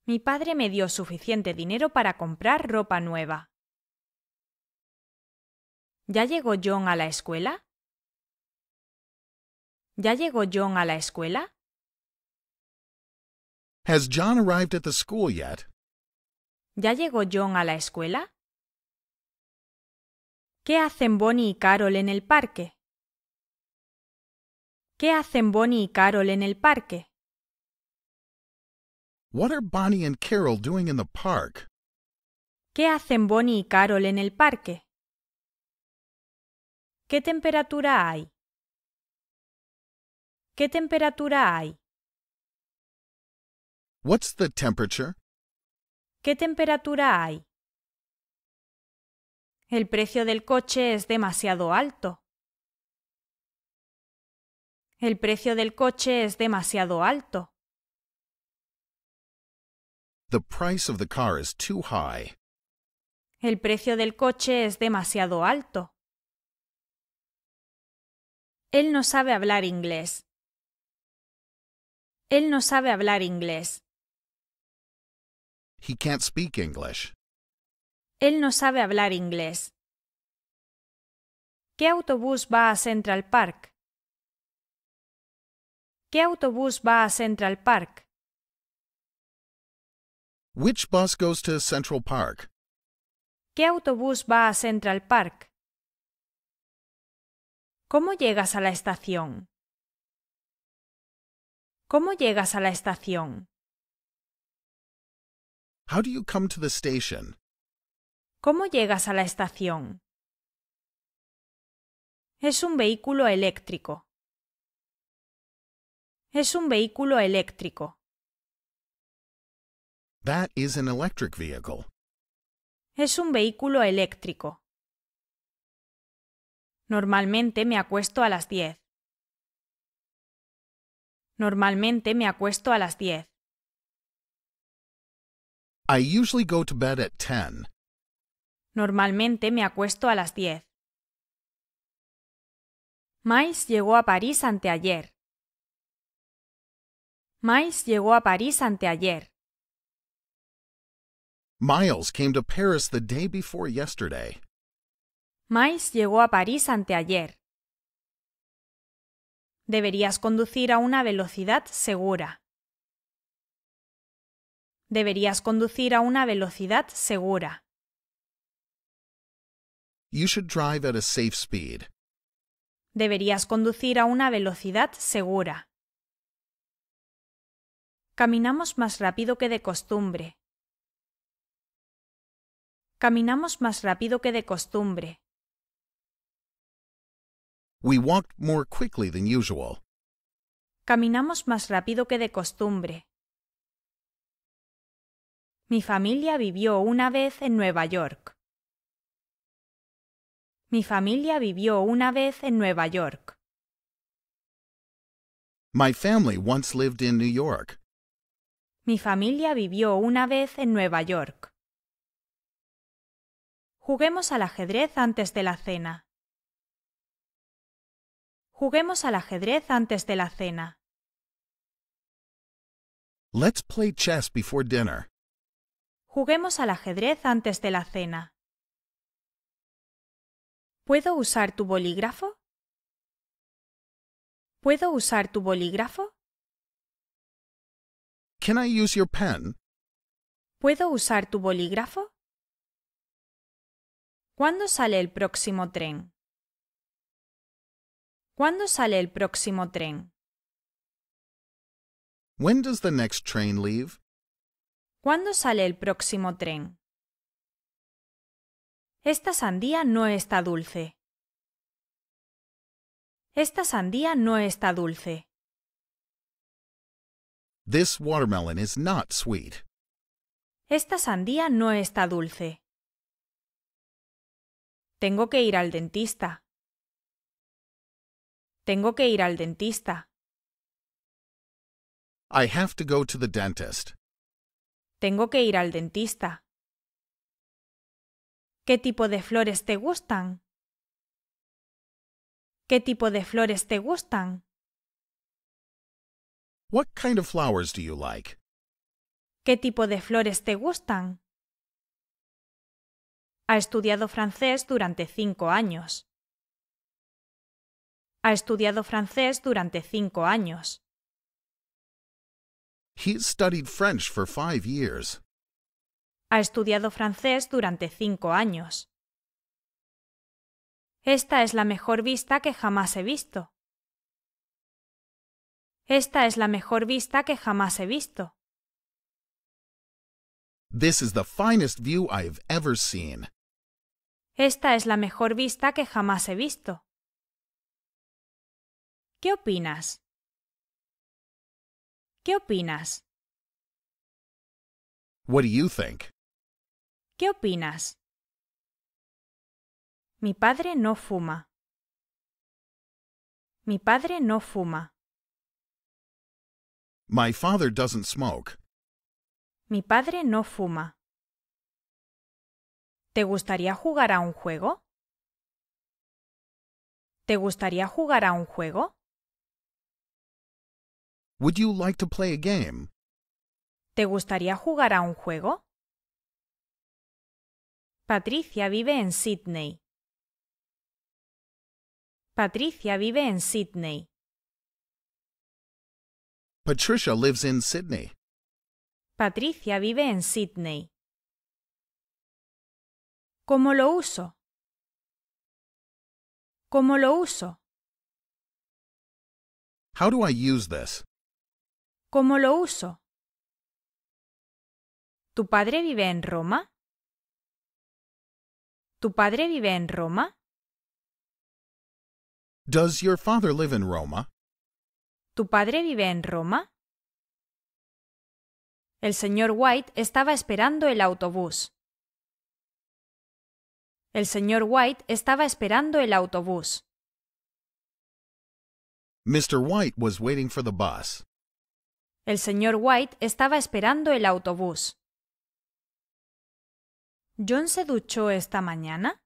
Mi padre me dio suficiente dinero para comprar ropa nueva. ¿Ya llegó John a la escuela? ¿Ya llegó John a la escuela? Has John arrived at the school yet? ¿Ya llegó John a la escuela? ¿Qué hacen Bonnie y Carol en el parque? ¿Qué hacen Bonnie y Carol en el parque? What are and Carol doing in the park? ¿Qué hacen Bonnie y Carol en el parque? ¿Qué temperatura hay? ¿Qué temperatura hay? What's the temperature? ¿Qué temperatura hay? El precio del coche es demasiado alto. El precio del coche es demasiado alto. too high. El precio del coche es demasiado alto. Él no sabe hablar inglés. Él no sabe hablar inglés. He can't speak English. Él no sabe hablar inglés. ¿Qué autobús va a Central Park? ¿Qué autobús va a Central Park? Which bus goes to Central Park? ¿Qué autobús va a Central Park? ¿Cómo llegas a la estación? ¿Cómo llegas a la estación? How do you come to the station? ¿Cómo llegas a la estación? Es un vehículo eléctrico. Es un vehículo eléctrico. Es un vehículo eléctrico. Normalmente me acuesto a las 10. Normalmente me acuesto a las 10. I usually go to bed at Normalmente me acuesto a las 10. Miles llegó a París anteayer. Miles llegó a París anteayer. Miles came to Paris the day before yesterday. Miles llegó a París anteayer. Deberías conducir a una velocidad segura. Deberías conducir a una velocidad segura. You should drive at a safe speed. Deberías conducir a una velocidad segura. Caminamos más rápido que de costumbre. Caminamos más rápido que de costumbre. We walked more quickly than usual. Caminamos más rápido que de costumbre. Mi familia vivió una vez en Nueva York. Mi familia vivió una vez en Nueva York. My family once lived in New York. Mi familia vivió una vez en Nueva York. Juguemos al ajedrez antes de la cena. Juguemos al ajedrez antes de la cena. Let's play chess before dinner. Juguemos al ajedrez antes de la cena. ¿Puedo usar tu bolígrafo? ¿Puedo usar tu bolígrafo? ¿Puedo usar tu bolígrafo? ¿Cuándo sale el próximo tren? ¿Cuándo sale el próximo tren? ¿Cuándo sale el próximo tren? Esta sandía no está dulce. Esta sandía no está dulce. This watermelon is not sweet. Esta sandía no está dulce. Tengo que ir al dentista. Tengo que ir al dentista. I have to go to the dentist. Tengo que ir al dentista. ¿Qué tipo de flores te gustan? ¿Qué tipo de flores te gustan? ¿Qué tipo de flores te gustan? Ha estudiado francés durante cinco años. Ha estudiado francés durante cinco años. He studied French for five years. Ha estudiado francés durante cinco años. Esta es la mejor vista que jamás he visto. Esta es la mejor vista que jamás he visto. This is the finest view I've ever seen. Esta es la mejor vista que jamás he visto. ¿Qué opinas? ¿Qué opinas? What do you think? ¿Qué opinas? Mi padre no fuma. Mi padre no fuma. My father doesn't smoke. Mi padre no fuma. ¿Te gustaría jugar a un juego? ¿Te gustaría jugar a un juego? Would you like to play a game? ¿Te gustaría jugar a un juego? Patricia vive en Sydney. Patricia vive en Sydney. Patricia lives in Sydney. Patricia vive en Sydney. ¿Cómo lo uso? ¿Cómo lo uso? How do I use this? ¿Cómo lo uso? ¿Tu padre vive en Roma? ¿Tu padre vive en Roma? Does your father live in Roma? ¿Tu padre vive en Roma? El señor White estaba esperando el autobús. El señor White estaba esperando el autobús. Mr. White was waiting for the bus. El señor White estaba esperando el autobús. ¿John se duchó esta mañana?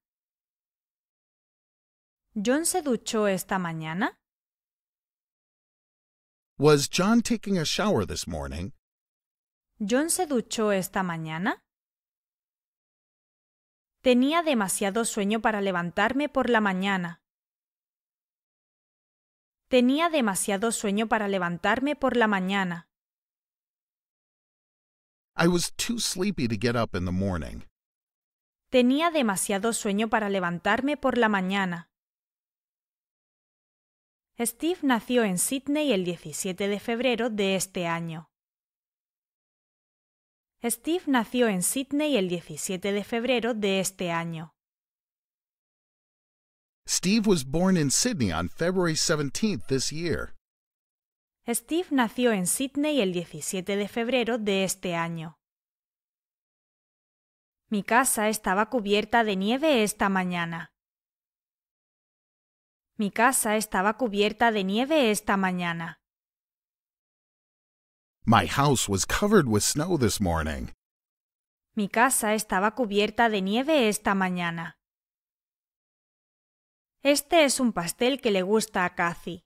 ¿John se duchó esta mañana? Was John taking a shower this morning? John se duchó esta mañana. Tenía demasiado sueño para levantarme por la mañana. Tenía demasiado sueño para levantarme por la mañana. I was too sleepy to get up in the morning. Tenía demasiado sueño para levantarme por la mañana. Steve nació en Sydney el 17 de febrero de este año. Steve nació en Sydney el 17 de febrero de este año. Steve was born in Sydney on February 17th this year. Steve nació en Sydney el 17 de febrero de este año. Mi casa estaba cubierta de nieve esta mañana. Mi casa estaba cubierta de nieve esta mañana. Mi casa estaba cubierta de nieve esta mañana. Este es un pastel que le gusta a Kathy.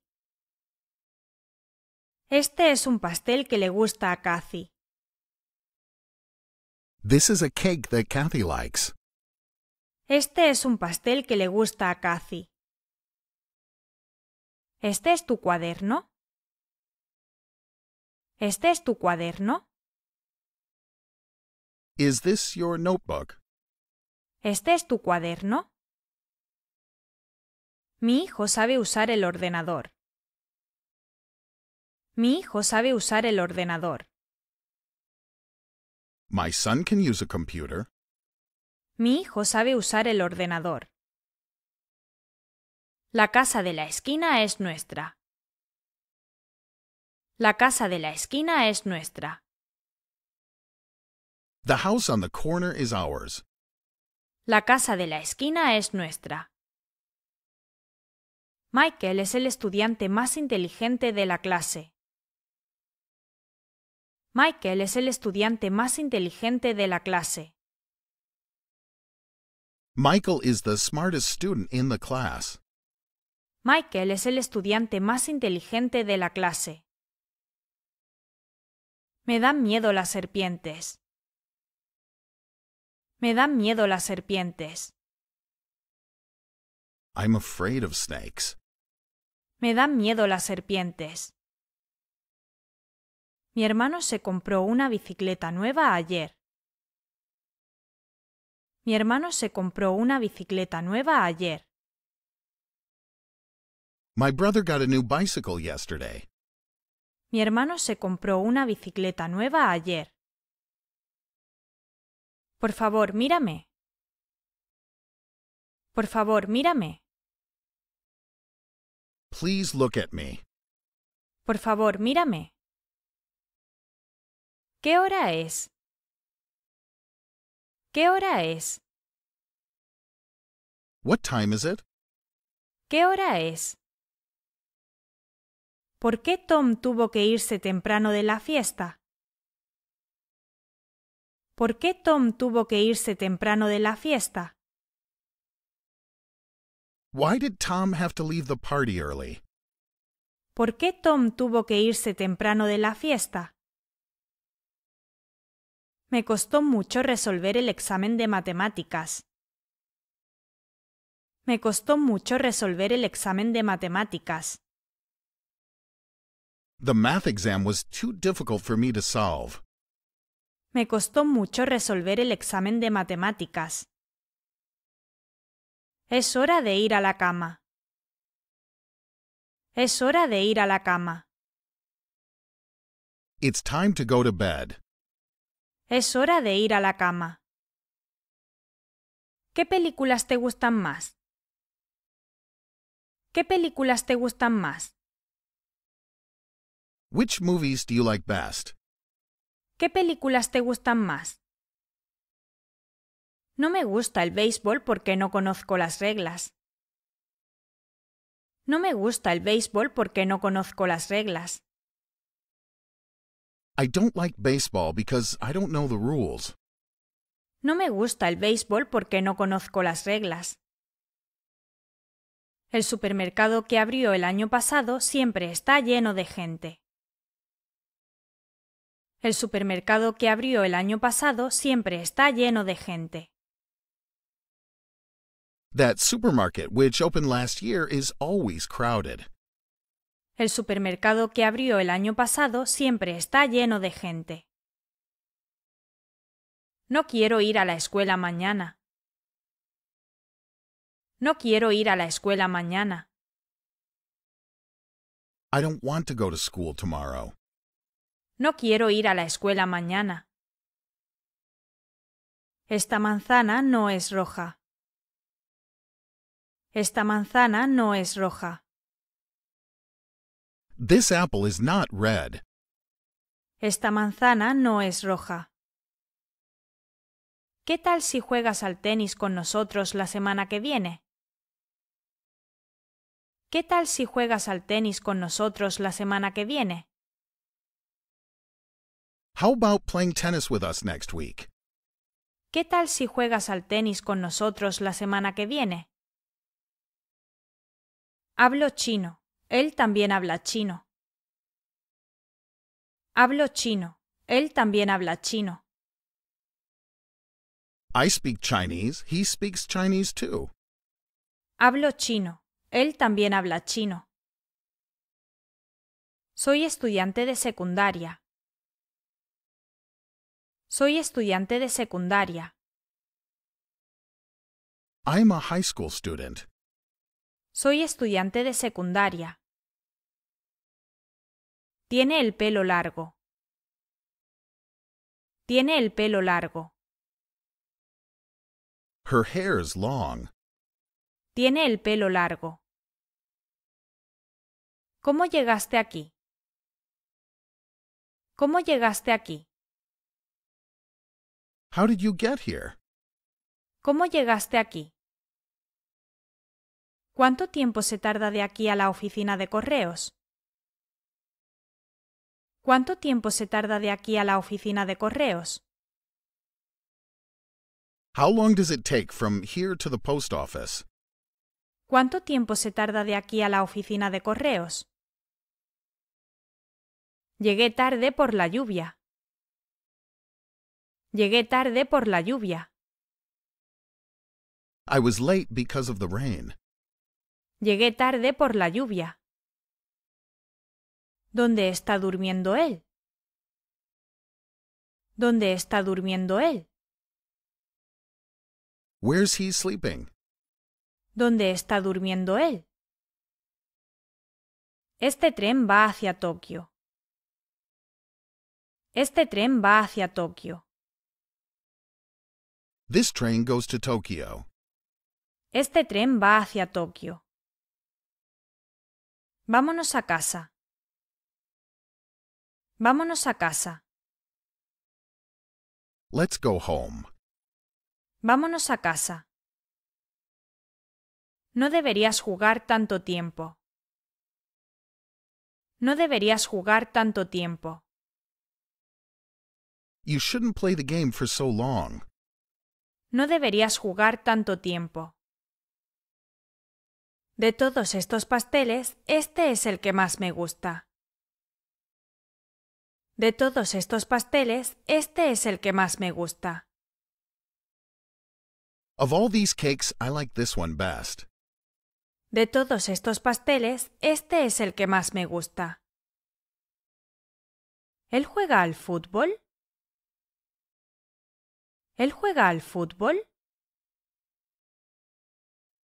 Este es un pastel que le gusta a Kathy. This is a cake that likes. Este es un pastel que le gusta a Kathy. ¿Este es tu cuaderno? ¿Este es tu cuaderno? Is ¿Este es tu cuaderno? Mi hijo sabe usar el ordenador. Mi hijo sabe usar el ordenador. My son can use a computer. Mi hijo sabe usar el ordenador. La casa de la esquina es nuestra. La casa de la esquina es nuestra. The house on the corner is ours. La casa de la esquina es nuestra. Michael es el estudiante más inteligente de la clase. Michael es el estudiante más inteligente de la clase. Michael is the smartest student in the class. Michael es el estudiante más inteligente de la clase. Me dan miedo las serpientes. Me dan miedo las serpientes. I'm afraid of snakes. Me dan miedo las serpientes. Mi hermano se compró una bicicleta nueva ayer. Mi hermano se compró una bicicleta nueva ayer. My brother got a new bicycle yesterday. Mi hermano se compró una bicicleta nueva ayer. Por favor, mírame. Por favor, mírame. Please look at me. Por favor, mírame. ¿Qué hora es? ¿Qué hora es? What time is it? ¿Qué hora es? ¿Por qué Tom tuvo que irse temprano de la fiesta? ¿Por qué Tom tuvo que irse temprano de la fiesta? Why did Tom have to leave the party early? ¿Por qué Tom tuvo que irse temprano de la fiesta? Me costó mucho resolver el examen de matemáticas. Me costó mucho resolver el examen de matemáticas. The math exam was too difficult for me to solve. Me costó mucho resolver el examen de matemáticas. Es hora de ir a la cama. Es hora de ir a la cama. It's time to go to bed. Es hora de ir a la cama. ¿Qué películas te gustan más? ¿Qué películas te gustan más? ¿Qué películas te gustan más? No me gusta el béisbol porque no conozco las reglas. No me gusta el béisbol porque no conozco las reglas. No me gusta el béisbol porque no conozco las reglas. El supermercado que abrió el año pasado siempre está lleno de gente. El supermercado que abrió el año pasado siempre está lleno de gente. That supermarket which opened last year is always crowded. El supermercado que abrió el año pasado siempre está lleno de gente. No quiero ir a la escuela mañana. No quiero ir a la escuela mañana. I don't want to go to school tomorrow. No quiero ir a la escuela mañana. Esta manzana no es roja. Esta manzana no es roja. This apple is not red. Esta manzana no es roja. ¿Qué tal si juegas al tenis con nosotros la semana que viene? ¿Qué tal si juegas al tenis con nosotros la semana que viene? How about playing tennis ¿Qué tal si juegas al tenis con nosotros la semana que viene? Hablo chino. Él también habla chino. Hablo chino. Él también habla chino. I speak Chinese. He speaks Chinese too. Hablo chino. Él también habla chino. Soy estudiante de secundaria. Soy estudiante de secundaria. I'm a high school student. Soy estudiante de secundaria. Tiene el pelo largo. Tiene el pelo largo. Her hair is long. Tiene el pelo largo. ¿Cómo llegaste aquí? ¿Cómo llegaste aquí? ¿Cómo llegaste aquí? ¿Cuánto tiempo se tarda de aquí a la oficina de correos? ¿Cuánto tiempo se tarda de aquí a la oficina de correos? How long does it take from here to the post office? ¿Cuánto tiempo se tarda de aquí a la oficina de correos? Llegué tarde por la lluvia. Llegué tarde por la lluvia. I was late because of the rain. Llegué tarde por la lluvia. ¿Dónde está durmiendo él? ¿Dónde está durmiendo él? Where's he sleeping? ¿Dónde está durmiendo él? Este tren va hacia Tokio. Este tren va hacia Tokio. This train goes to Tokyo. Este tren va hacia Tokio. Vámonos a casa. Vámonos a casa. Let's go home. Vámonos a casa. No deberías jugar tanto tiempo. No deberías jugar tanto tiempo. You shouldn't play the game for so long. No deberías jugar tanto tiempo. De todos estos pasteles, este es el que más me gusta. De todos estos pasteles, este es el que más me gusta. De todos estos pasteles, este es el que más me gusta. ¿Él juega al fútbol? ¿Él juega al fútbol?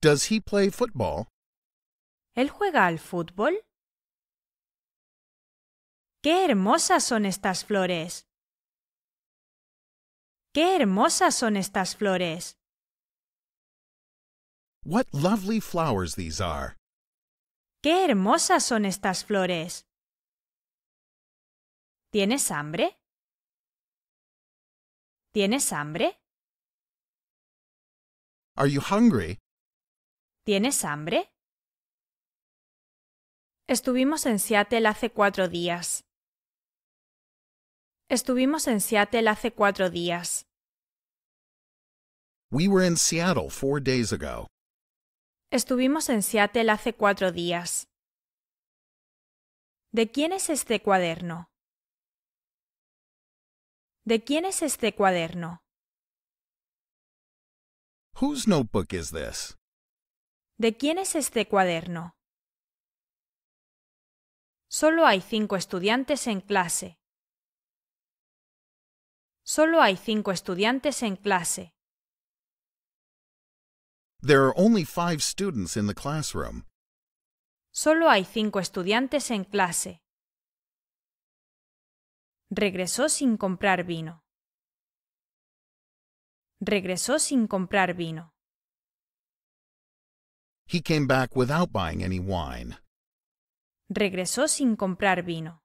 Does he play football? ¿Él juega al fútbol? ¡Qué hermosas son estas flores! ¡Qué hermosas son estas flores! What lovely flowers these are! ¡Qué hermosas son estas flores! ¿Tienes hambre? ¿Tienes hambre? Are you hungry? ¿Tienes hambre? Estuvimos en Seattle hace cuatro días. Estuvimos en Seattle hace cuatro días. We were in Seattle four days ago. Estuvimos en Seattle hace cuatro días. ¿De quién es este cuaderno? ¿De quién es este cuaderno? ¿De quién es este cuaderno? Solo hay cinco estudiantes en clase. Solo hay cinco estudiantes en clase. There are only five students in the classroom. Solo hay cinco estudiantes en clase. Regresó sin comprar vino. Regresó sin comprar vino. He came back without buying any wine. Regresó sin comprar vino.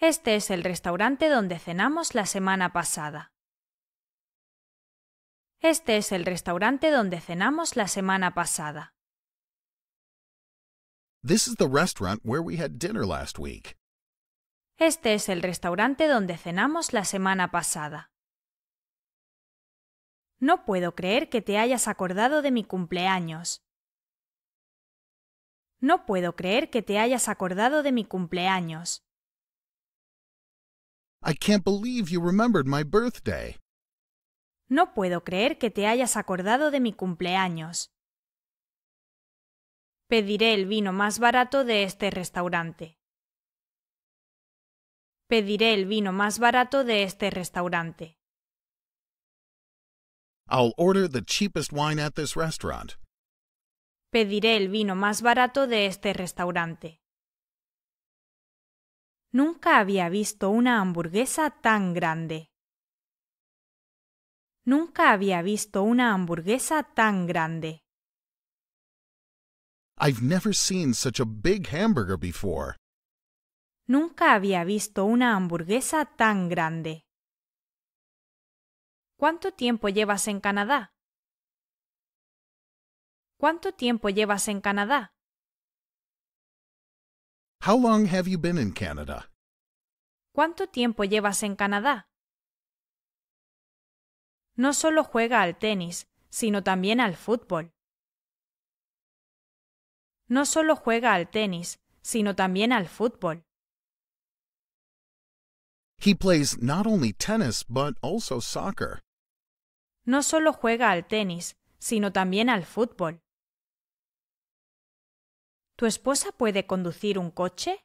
Este es el restaurante donde cenamos la semana pasada. Este es el restaurante donde cenamos la semana pasada. This is the restaurant where we had dinner last week. Este es el restaurante donde cenamos la semana pasada. No puedo creer que te hayas acordado de mi cumpleaños. No puedo creer que te hayas acordado de mi cumpleaños. I can't believe you remembered my birthday. No puedo creer que te hayas acordado de mi cumpleaños. Pediré el vino más barato de este restaurante. Pediré el vino más barato de este restaurante. I'll order the cheapest wine at this restaurant. Pediré el vino más barato de este restaurante. Nunca había visto una hamburguesa tan grande. Nunca había visto una hamburguesa tan grande. I've never seen such a big hamburger before. Nunca había visto una hamburguesa tan grande. ¿Cuánto tiempo llevas en Canadá? ¿Cuánto tiempo llevas en Canadá? How long have you been in Canada? ¿Cuánto tiempo llevas en Canadá? No solo juega al tenis, sino también al fútbol. No solo juega al tenis, sino también al fútbol. He plays not only tennis but also soccer. No solo juega al tenis, sino también al fútbol. ¿Tu esposa puede conducir un coche?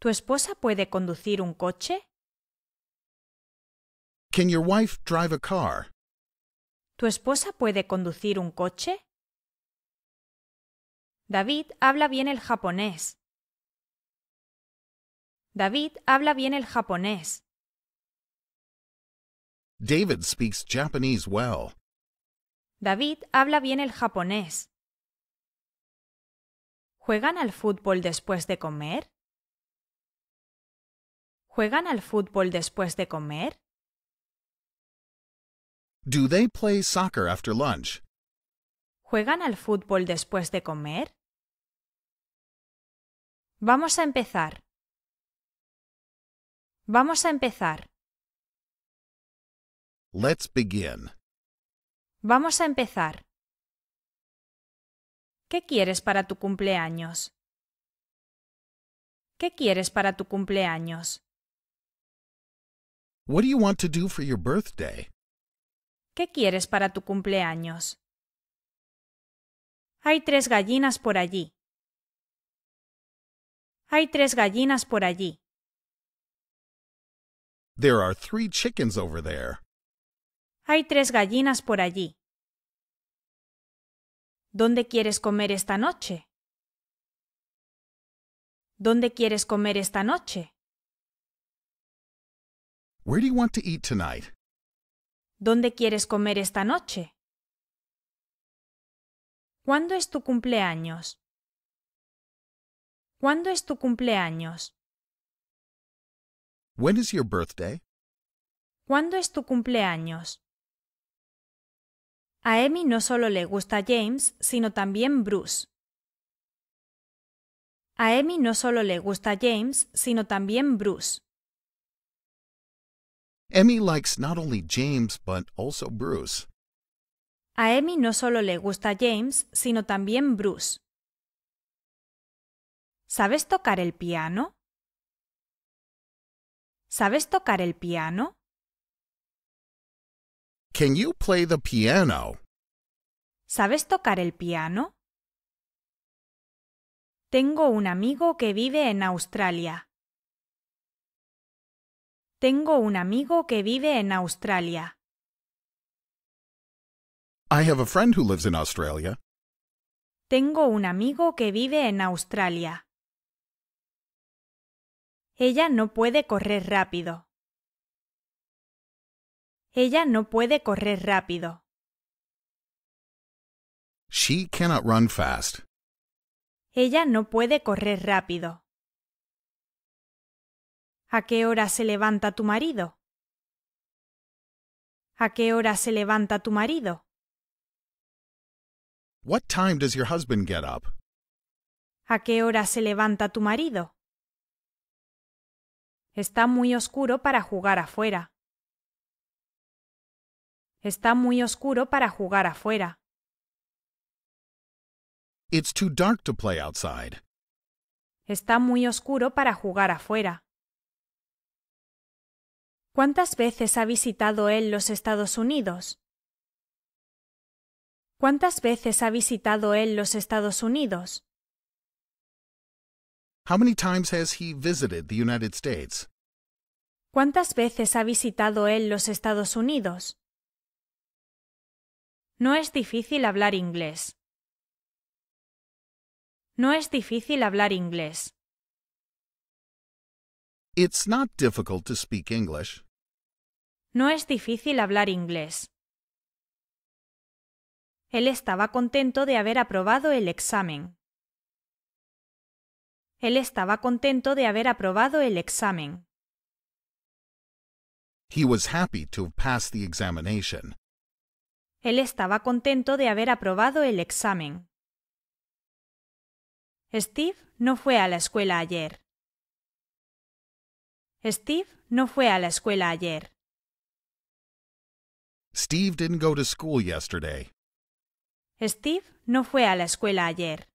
¿Tu esposa puede conducir un coche? Can your wife drive a car? ¿Tu esposa puede conducir un coche? David habla bien el japonés. David habla bien el japonés. David speaks Japanese well. David habla bien el japonés. ¿Juegan al fútbol después de comer? ¿Juegan al fútbol después de comer? Do they play soccer after lunch? ¿Juegan al fútbol después de comer? Vamos a empezar. Vamos a empezar. Let's begin. Vamos a empezar. ¿Qué quieres para tu cumpleaños? ¿Qué quieres para tu cumpleaños? What do you want to do for your birthday? ¿Qué quieres para tu cumpleaños? Hay tres gallinas por allí. Hay tres gallinas por allí. There are three chickens over there. Hay tres gallinas por allí. ¿Dónde quieres comer esta noche? ¿Dónde quieres comer esta noche? Where do you want to eat tonight? ¿Dónde quieres comer esta noche? ¿Cuándo es tu cumpleaños? ¿Cuándo es tu cumpleaños? When is your birthday? ¿Cuándo es tu cumpleaños? A Emmy no solo le gusta James, sino también Bruce. A emmy no solo le gusta James, sino también Bruce. Emmy likes not only James but also Bruce. A Emmy no solo le gusta James, sino también Bruce. ¿Sabes tocar el piano? ¿Sabes tocar el piano? Can you play the piano? ¿Sabes tocar el piano? Tengo un amigo que vive en Australia. Tengo un amigo que vive en Australia. I have a friend who lives in Australia. Tengo un amigo que vive en Australia. Ella no puede correr rápido. Ella no puede correr rápido. She cannot run fast. Ella no puede correr rápido. ¿A qué hora se levanta tu marido? ¿A qué hora se levanta tu marido? What time does your husband get up? ¿A qué hora se levanta tu marido? Está muy oscuro para jugar afuera. Está muy oscuro para jugar afuera. It's too dark to play outside. Está muy oscuro para jugar afuera. ¿Cuántas veces ha visitado él los Estados Unidos? ¿Cuántas veces ha visitado él los Estados Unidos? How many times has he visited the United States? ¿Cuántas veces ha visitado él los Estados Unidos? No es difícil hablar inglés. No es difícil hablar inglés. It's not difficult to speak English. No es difícil hablar inglés. Él estaba contento de haber aprobado el examen. Él estaba contento de haber aprobado el examen. Él estaba contento de haber aprobado el examen. Steve no fue a la escuela ayer. Steve no fue a la escuela ayer. Steve didn't go to school yesterday. Steve no fue a la escuela ayer.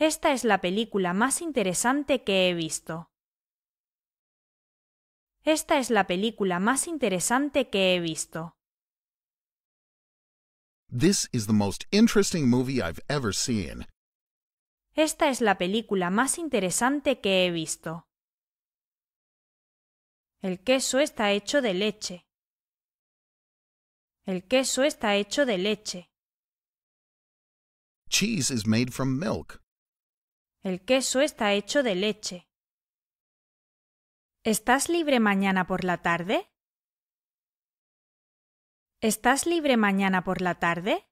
Esta es la película más interesante que he visto. Esta es la película más interesante que he visto. This is the most interesting movie I've ever seen. Esta es la película más interesante que he visto. El queso está hecho de leche. El queso está hecho de leche. Cheese is made from milk. El queso está hecho de leche. ¿Estás libre mañana por la tarde? ¿Estás libre mañana por la tarde?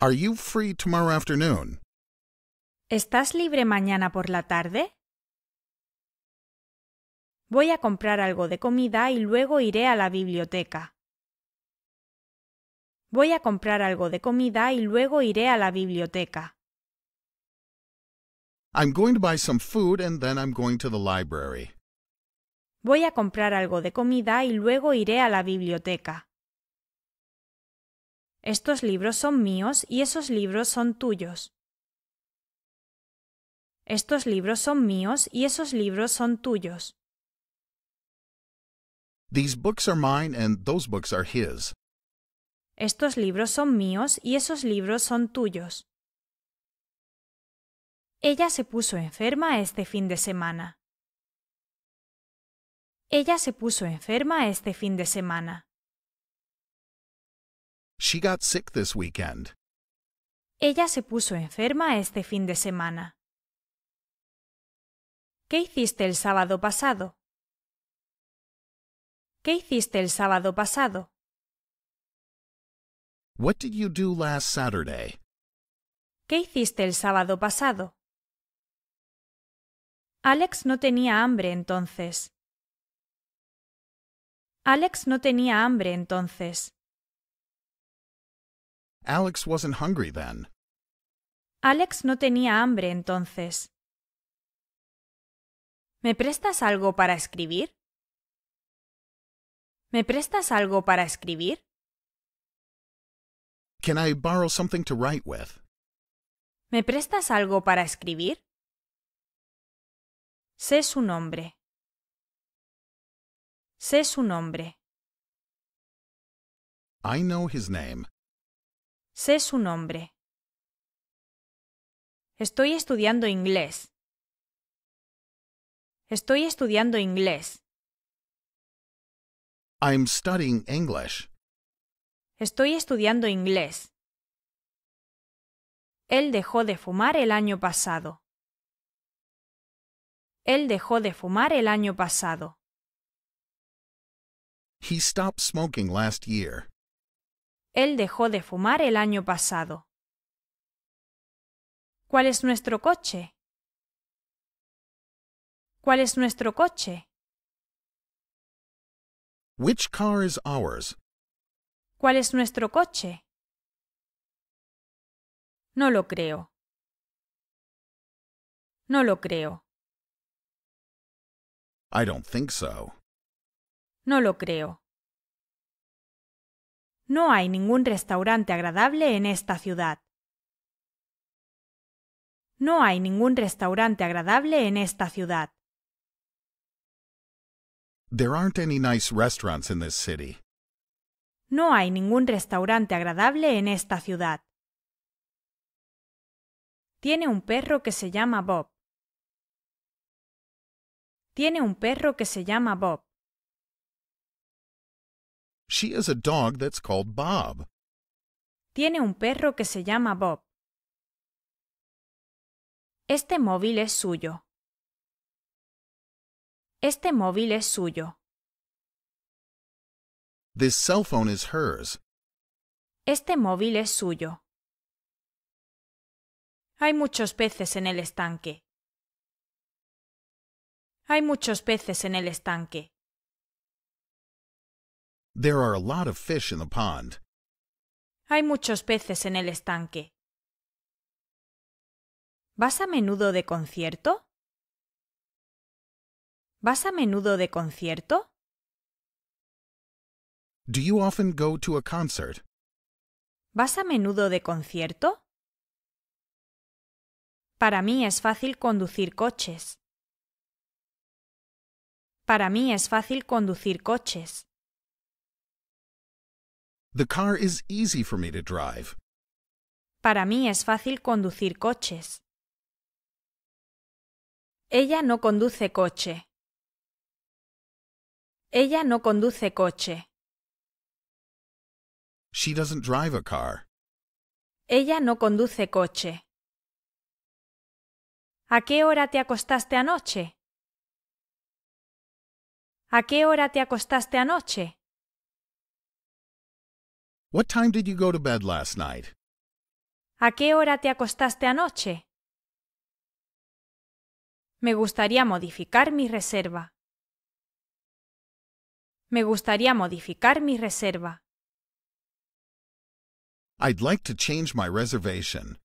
Are you free tomorrow afternoon? ¿Estás libre mañana por la tarde? Voy a comprar algo de comida y luego iré a la biblioteca. Voy a comprar algo de comida y luego iré a la biblioteca. I'm going to buy some food and then I'm going to the library. Voy a comprar algo de comida y luego iré a la biblioteca. Estos libros son míos y esos libros son tuyos. Estos libros son míos y esos libros son tuyos. These books are mine and those books are his. Estos libros son míos y esos libros son tuyos. Ella se puso enferma este fin de semana. Ella se puso enferma este fin de semana. She got sick this weekend. Ella se puso enferma este fin de semana. ¿Qué hiciste el sábado pasado? ¿Qué hiciste el sábado pasado? What did you do last Saturday? ¿Qué hiciste el sábado pasado? Alex no tenía hambre entonces. Alex no tenía hambre entonces. Alex wasn't hungry then. Alex no tenía hambre entonces. ¿Me prestas algo para escribir? ¿Me prestas algo para escribir? Can I borrow something to write with? ¿Me prestas algo para escribir? Sé su nombre. Sé su nombre. I know his name. Sé su nombre. Estoy estudiando inglés. Estoy estudiando inglés. I'm studying English. Estoy estudiando inglés. Él dejó de fumar el año pasado. Él dejó de fumar el año pasado. He stopped smoking last year. Él dejó de fumar el año pasado. ¿Cuál es nuestro coche? ¿Cuál es nuestro coche? Which car is ours? ¿Cuál es nuestro coche? No lo creo. No lo creo. No lo creo. No hay ningún restaurante agradable en esta ciudad. No hay ningún restaurante agradable en esta ciudad. There aren't any nice restaurants in this city. No hay ningún restaurante agradable en esta ciudad. Tiene un perro que se llama Bob. Tiene un perro que se llama Bob. She has a dog that's called Bob. Tiene un perro que se llama Bob. Este móvil es suyo. Este móvil es suyo. This cell phone is hers. Este móvil es suyo. Hay muchos peces en el estanque. Hay muchos peces en el estanque. There are a lot of fish in the pond. Hay muchos peces en el estanque. ¿Vas a menudo de concierto? ¿Vas a menudo de concierto? Do you often go to a concert? ¿Vas a menudo de concierto? Para mí es fácil conducir coches. Para mí es fácil conducir coches. The car is easy for me to drive. Para mí es fácil conducir coches. Ella no conduce coche. Ella no conduce coche. She doesn't drive a car. Ella no conduce coche. ¿A qué hora te acostaste anoche? ¿A qué hora te acostaste anoche? What time did you go to bed last night? ¿A qué hora te acostaste anoche? Me gustaría modificar mi reserva. Me gustaría modificar mi reserva. I'd like to change my reservation.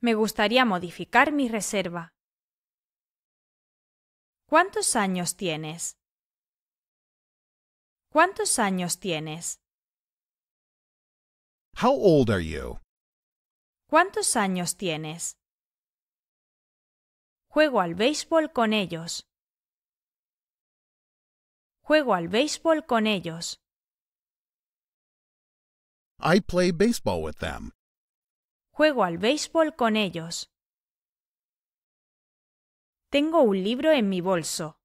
Me gustaría modificar mi reserva. ¿Cuántos años tienes? ¿Cuántos años tienes? How old are you? ¿Cuántos años tienes? Juego al béisbol con ellos. Juego al béisbol con ellos. I play baseball with them. Juego al béisbol con ellos. Tengo un libro en mi bolso.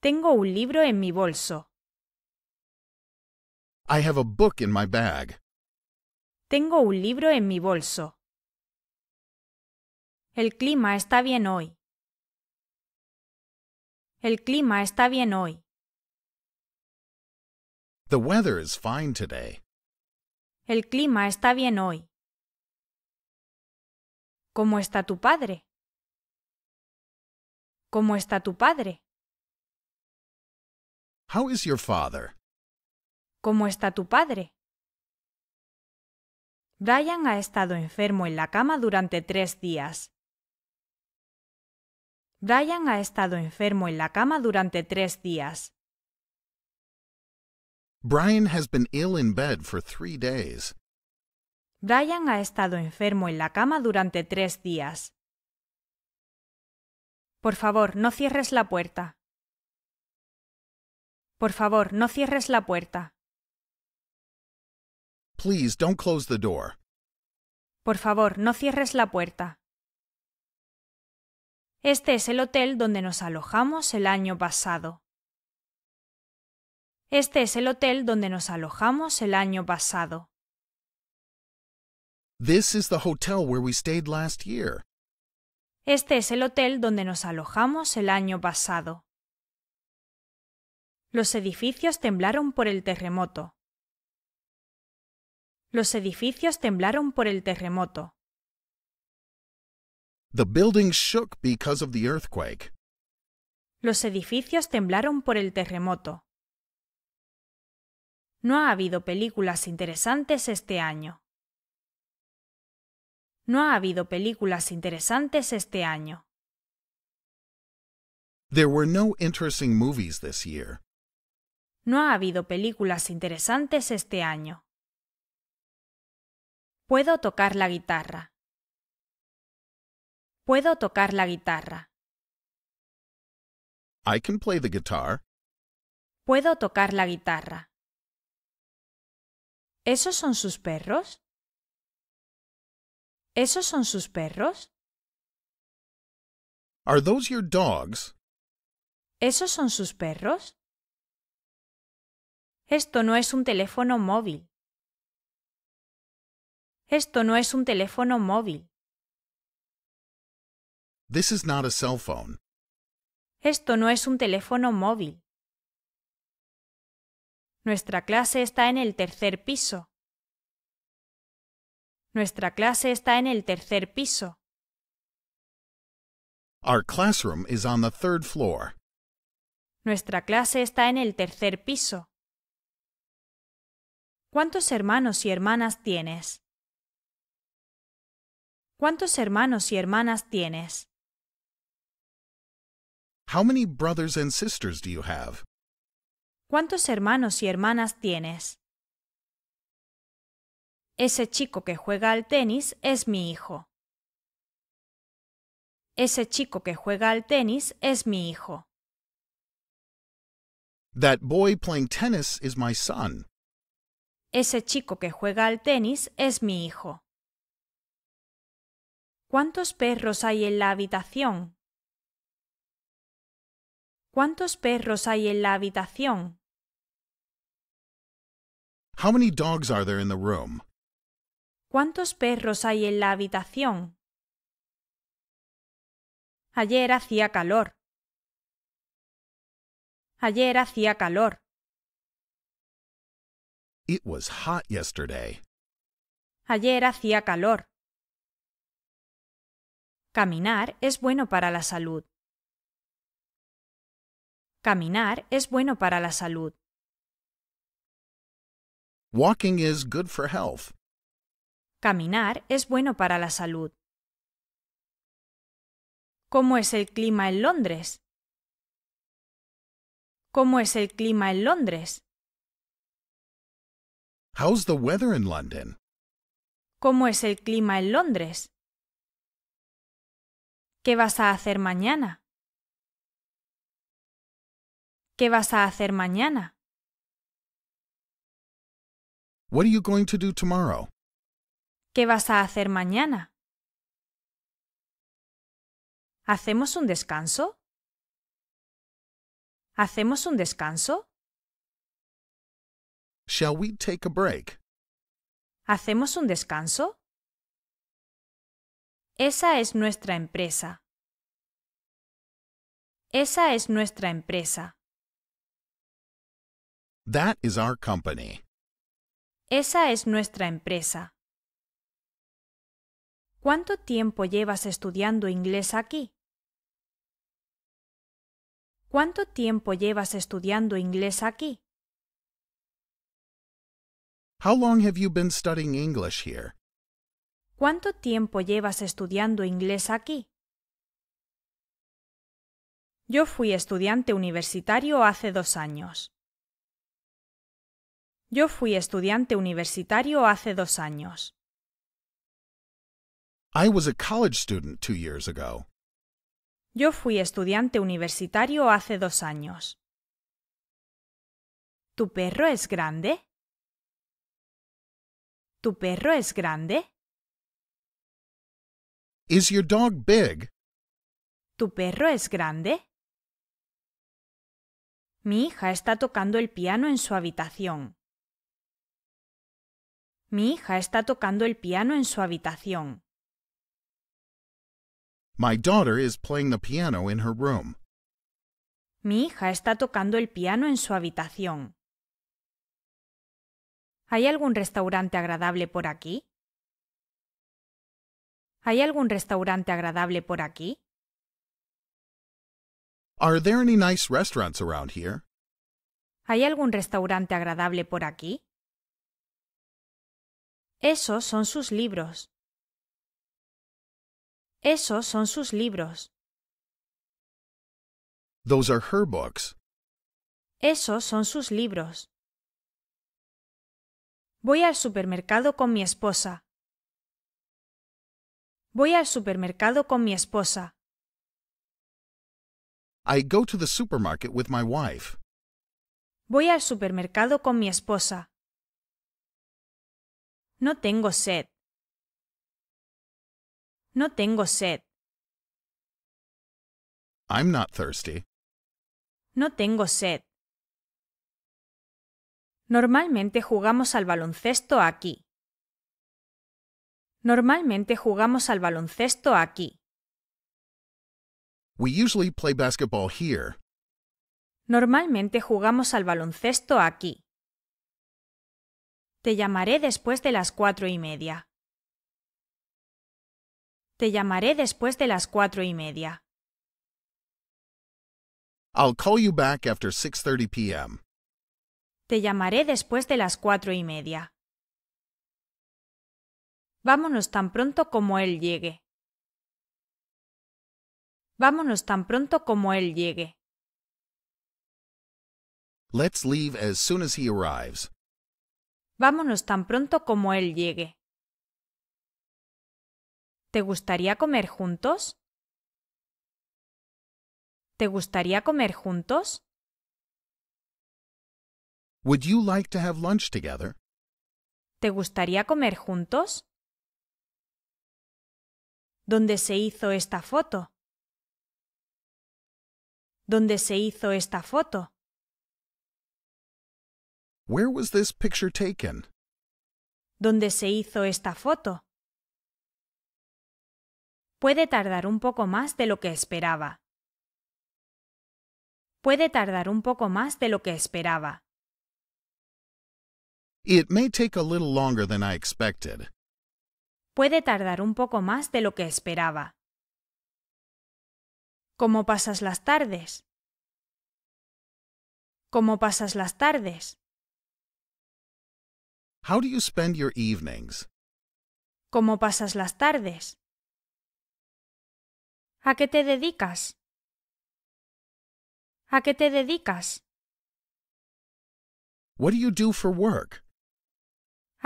Tengo un libro en mi bolso. have a book in my bag. Tengo un libro en mi bolso. El clima está bien hoy. El clima está bien hoy. The weather is fine today. El clima está bien hoy. ¿Cómo está tu padre? ¿Cómo está tu padre? How is your father? ¿Cómo está tu padre? Brian ha estado enfermo en la cama durante tres días. Brian ha estado enfermo en la cama durante tres días. Brian has been ill in bed for three days. Brian ha estado enfermo en la cama durante tres días. Por favor, no cierres la puerta. Por favor, no cierres la puerta. Por favor, no cierres la puerta. Este es el hotel donde nos alojamos el año pasado. Este es el hotel donde nos alojamos el año pasado. hotel where Este es el hotel donde nos alojamos el año pasado. Los edificios temblaron por el terremoto. Los edificios temblaron por el terremoto. The buildings shook because of the earthquake. Los edificios temblaron por el terremoto. No ha habido películas interesantes este año. No ha habido películas interesantes este año. There were no interesting movies this year no ha habido películas interesantes este año. Puedo tocar la guitarra. Puedo tocar la guitarra. I can play the guitar. Puedo tocar la guitarra. ¿Esos son sus perros? ¿Esos son sus perros? Are those your dogs? ¿Esos son sus perros? Esto no es un teléfono móvil. Esto no es un teléfono móvil. This is not a cell phone. Esto no es un teléfono móvil. Nuestra clase está en el tercer piso. Nuestra clase está en el tercer piso. Our classroom is on the third floor. Nuestra clase está en el tercer piso. ¿Cuántos hermanos y hermanas tienes? ¿Cuántos hermanos y hermanas tienes? How many brothers and sisters do you have? ¿Cuántos hermanos y hermanas tienes? Ese chico que juega al tenis es mi hijo. Ese chico que juega al tenis es mi hijo. That boy playing tennis is my son. Ese chico que juega al tenis es mi hijo. ¿Cuántos perros hay en la habitación? ¿Cuántos perros hay en la habitación? How many dogs are there in the room? ¿Cuántos perros hay en la habitación? Ayer hacía calor. Ayer hacía calor yesterday. Ayer hacía calor. Caminar es bueno para la salud. Caminar es bueno para la salud. Walking is good for health. Caminar es bueno para la salud. ¿Cómo es el clima en Londres? ¿Cómo es el clima en Londres? ¿Cómo es el clima en Londres? ¿Qué vas a hacer mañana? ¿Qué vas a hacer mañana? ¿Qué vas a hacer mañana? ¿Hacemos un descanso? ¿Hacemos un descanso? Shall we take a break? ¿Hacemos un descanso? Esa es nuestra empresa. Esa es nuestra empresa. That is our company. Esa es nuestra empresa. ¿Cuánto tiempo llevas estudiando inglés aquí? ¿Cuánto tiempo llevas estudiando inglés aquí? How long have you been studying English here? ¿Cuánto tiempo llevas estudiando inglés aquí? Yo fui estudiante universitario hace dos años. Yo fui estudiante universitario hace dos años. I was a college student two years ago. Yo fui estudiante universitario hace dos años. ¿Tu perro es grande? ¿Tu perro es grande? Is your dog big? ¿Tu perro es grande? Mi hija está tocando el piano en su habitación. Mi hija está tocando el piano en su habitación. My daughter is playing the piano in her room. Mi hija está tocando el piano en su habitación. ¿Hay algún restaurante agradable por aquí? ¿Hay algún restaurante agradable por aquí? Are there any nice restaurants around here? ¿Hay algún restaurante agradable por aquí? Esos son sus libros. Esos son sus libros. Those are her books. Esos son sus libros. Voy al supermercado con mi esposa. Voy al supermercado con mi esposa. I go to the supermarket with my wife. Voy al supermercado con mi esposa. No tengo sed. No tengo sed. I'm not thirsty. No tengo sed. Normalmente jugamos al baloncesto aquí. Normalmente jugamos al baloncesto aquí. We usually play basketball here. Normalmente jugamos al baloncesto aquí. Te llamaré después de las cuatro y media. Te llamaré después de las cuatro y media. I'll call you back after 6:30 p.m. Te llamaré después de las cuatro y media. Vámonos tan pronto como él llegue. Vámonos tan pronto como él llegue. Let's leave as soon as he arrives. Vámonos tan pronto como él llegue. ¿Te gustaría comer juntos? ¿Te gustaría comer juntos? Would you like to have lunch together? ¿Te gustaría comer juntos? ¿Dónde se hizo esta foto? ¿Dónde se hizo esta foto? Where was this picture taken? ¿Dónde se hizo esta foto? Puede tardar un poco más de lo que esperaba. Puede tardar un poco más de lo que esperaba. It may take a little longer than I expected. Puede tardar un poco más de lo que esperaba. ¿Cómo pasas las tardes? ¿Cómo pasas las tardes? How do you spend your evenings? ¿Cómo pasas las tardes? ¿A qué te dedicas? ¿A qué te dedicas? What do you do for work?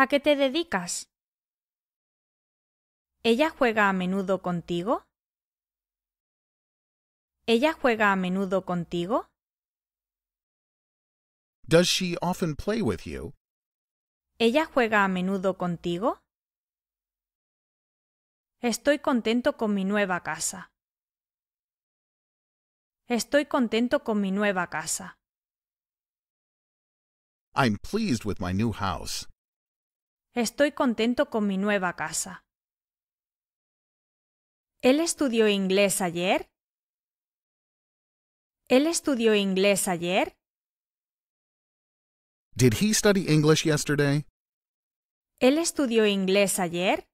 ¿A qué te dedicas? ¿Ella juega a menudo contigo? ¿Ella juega a menudo contigo? Does she often play with you? ¿Ella juega a menudo contigo? Estoy contento con mi nueva casa. Estoy contento con mi nueva casa. I'm pleased with my new house. Estoy contento con mi nueva casa. ¿Él estudió inglés ayer? ¿Él estudió inglés ayer? Did he study English yesterday? ¿Él estudió inglés ayer?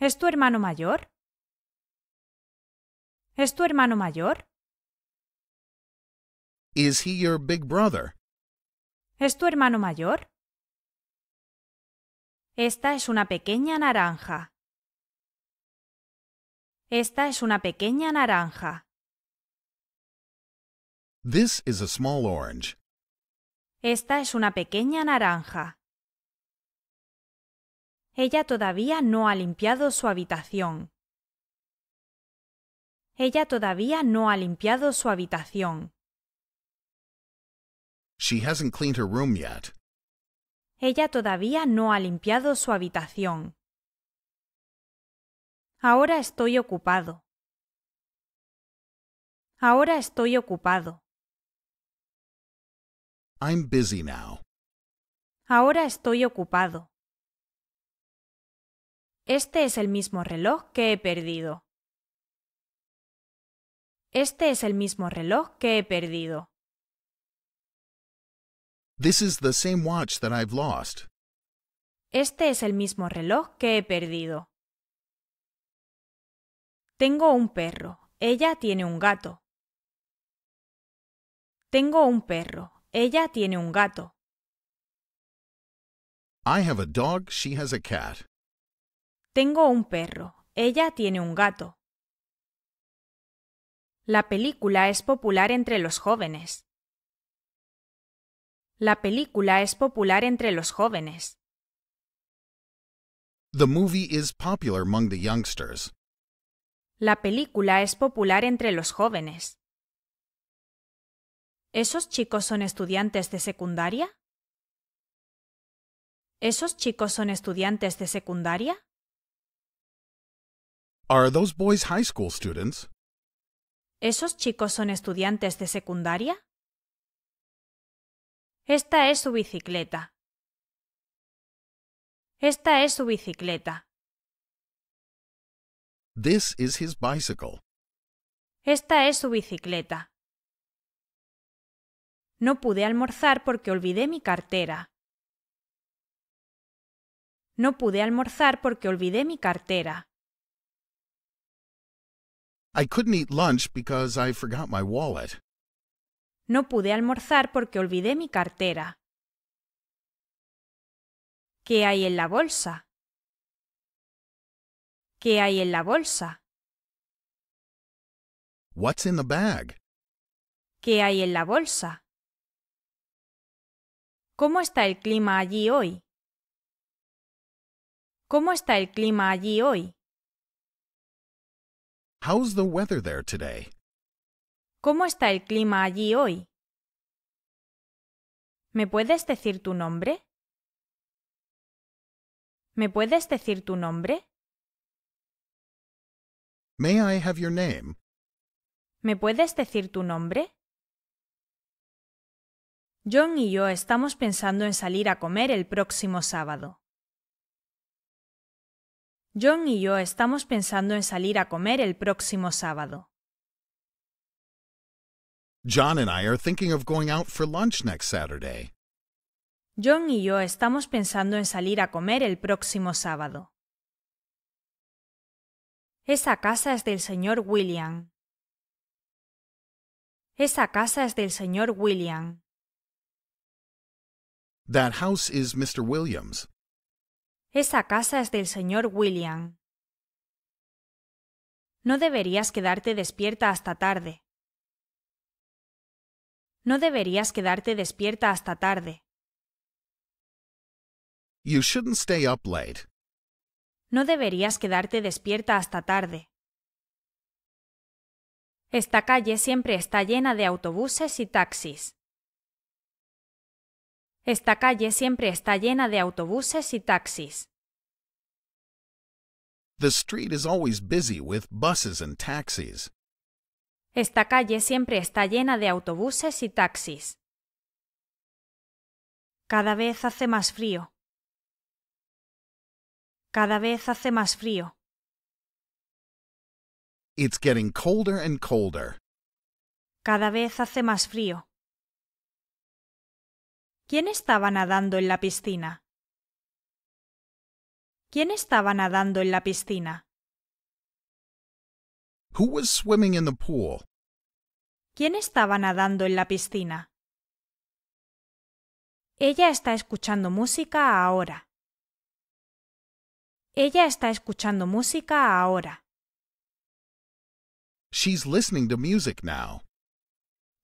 ¿Es tu hermano mayor? ¿Es tu hermano mayor? Is he your big brother? ¿Es tu hermano mayor? Esta es una pequeña naranja. Esta es una pequeña naranja. This is a small orange. Esta es una pequeña naranja. Ella todavía no ha limpiado su habitación. Ella todavía no ha limpiado su habitación. She hasn't cleaned her room yet. Ella todavía no ha limpiado su habitación. Ahora estoy ocupado. Ahora estoy ocupado. I'm busy now. Ahora estoy ocupado. Este es el mismo reloj que he perdido. Este es el mismo reloj que he perdido. Este es el mismo reloj que he perdido. Tengo un perro. Ella tiene un gato. Tengo un perro. Ella tiene un gato. I have a dog. She has a cat. Tengo un perro. Ella tiene un gato. La película es popular entre los jóvenes. La película es popular entre los jóvenes. The movie is popular among the youngsters. La película es popular entre los jóvenes. ¿Esos chicos son estudiantes de secundaria? ¿Esos chicos son estudiantes de secundaria? Are those boys high school students? ¿Esos chicos son estudiantes de secundaria? Esta es su bicicleta. Esta es su bicicleta. This is his bicycle. Esta es su bicicleta. No pude almorzar porque olvidé mi cartera. No pude almorzar porque olvidé mi cartera. I couldn't eat lunch because I forgot my wallet. No pude almorzar porque olvidé mi cartera. ¿Qué hay en la bolsa? ¿Qué hay en la bolsa? What's in the bag? ¿Qué hay en la bolsa? ¿Cómo está el clima allí hoy? ¿Cómo está el clima allí hoy? How's the weather there today? ¿Cómo está el clima allí hoy? ¿Me puedes decir tu nombre? ¿Me puedes decir tu nombre? May I have your name? ¿Me puedes decir tu nombre? John y yo estamos pensando en salir a comer el próximo sábado. John y yo estamos pensando en salir a comer el próximo sábado. John John y yo estamos pensando en salir a comer el próximo sábado. Esa casa es del señor William. Esa casa es del señor William. That house is Williams. Esa casa es del señor William. No deberías quedarte despierta hasta tarde. No deberías quedarte despierta hasta tarde. You shouldn't stay up late. No deberías quedarte despierta hasta tarde. Esta calle siempre está llena de autobuses y taxis. Esta calle siempre está llena de autobuses y taxis. The street is always busy with buses and taxis. Esta calle siempre está llena de autobuses y taxis. Cada vez hace más frío. Cada vez hace más frío. Cada vez hace más frío. ¿Quién estaba nadando en la piscina? ¿Quién estaba nadando en la piscina? Who swimming in the pool? ¿Quién estaba nadando en la piscina? Ella está escuchando música ahora. Ella está escuchando música ahora. She's listening to music now.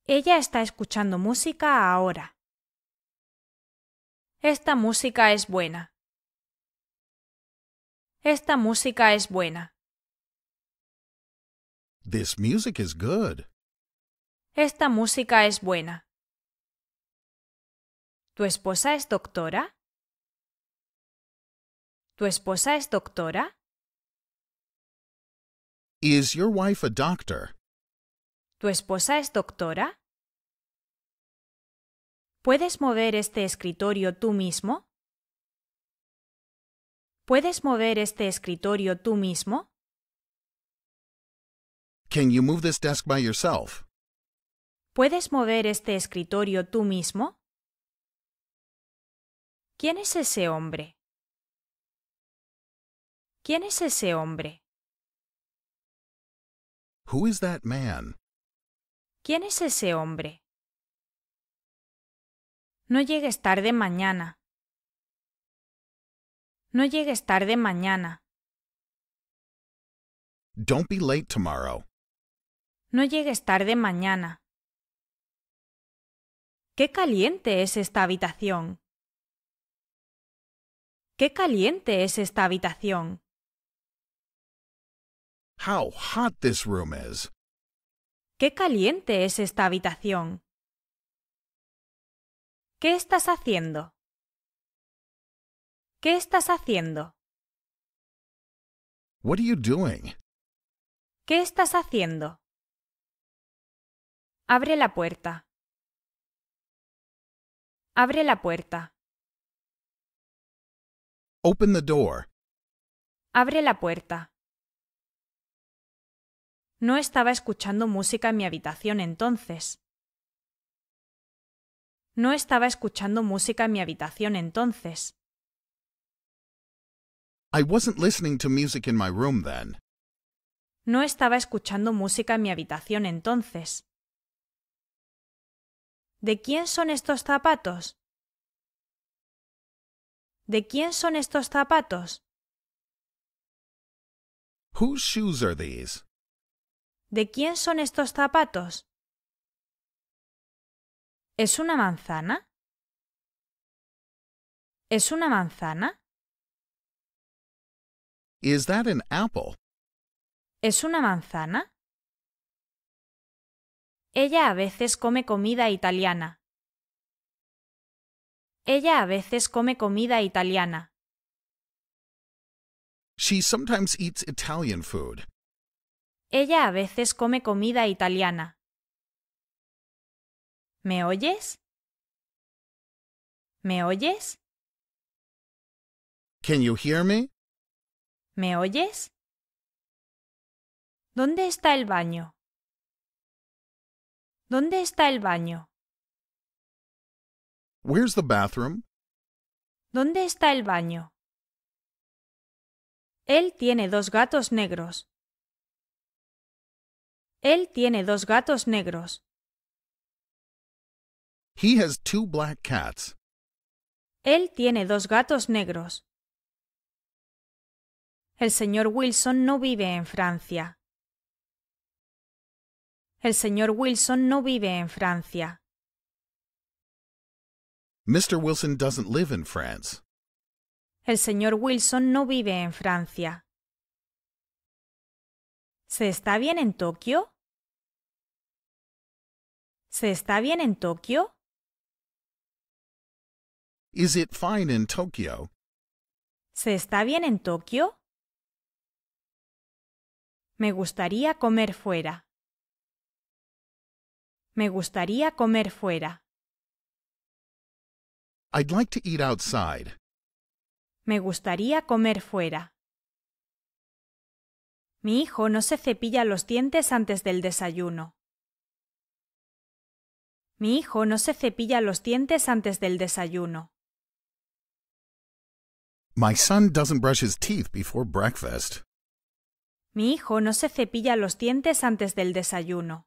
Ella está escuchando música ahora. Esta música es buena. Esta música es buena. Esta música es buena. ¿Tu esposa es doctora? ¿Tu esposa es doctora? Is your wife a doctor? ¿Tu esposa es doctora? ¿Puedes mover este escritorio tú mismo? ¿Puedes mover este escritorio tú mismo? Can you move this desk by yourself? ¿Puedes mover este escritorio tú mismo? ¿Quién es ese hombre? ¿Quién es ese hombre? Who is that man? ¿Quién es ese hombre? No llegues tarde mañana. No llegues tarde mañana. Don't be late tomorrow. No llegues tarde mañana. ¡Qué caliente es esta habitación! ¡Qué caliente es esta habitación! How hot this room is. ¡Qué caliente es esta habitación! ¿Qué estás haciendo? ¿Qué estás haciendo? What are you doing? ¿Qué estás haciendo? Abre la puerta. Abre la puerta. Open the door. Abre la puerta. No estaba escuchando música en mi habitación entonces. No estaba escuchando música en mi habitación entonces. I wasn't listening to music in my room then. No estaba escuchando música en mi habitación entonces. ¿De quién son estos zapatos? ¿De quién son estos zapatos? Whose shoes are these? ¿De quién son estos zapatos? ¿Es una manzana? ¿Es una manzana? Is that an apple? ¿Es una manzana? Ella a veces come comida italiana. Ella a veces come comida italiana. She sometimes eats Italian food. Ella a veces come comida italiana. ¿Me oyes? ¿Me oyes? Can you hear me? ¿Me oyes? ¿Dónde está el baño? ¿Dónde está el baño? Where's the bathroom? ¿Dónde está el baño? Él tiene dos gatos negros. Él tiene dos gatos negros. He has two black cats. Él tiene dos gatos negros. El señor Wilson no vive en Francia. El señor Wilson no vive en Francia. Mr. Wilson doesn't live in France. El señor Wilson no vive en Francia. ¿Se está bien en Tokio? ¿Se está bien en Tokio? Is it fine in Tokyo? ¿Se está bien en Tokio? Me gustaría comer fuera. Me gustaría comer fuera. I'd like to eat outside. Me gustaría comer fuera. Mi hijo no se cepilla los dientes antes del desayuno. Mi hijo no se cepilla los dientes antes del desayuno. My son doesn't brush his teeth before breakfast. Mi hijo no se cepilla los dientes antes del desayuno.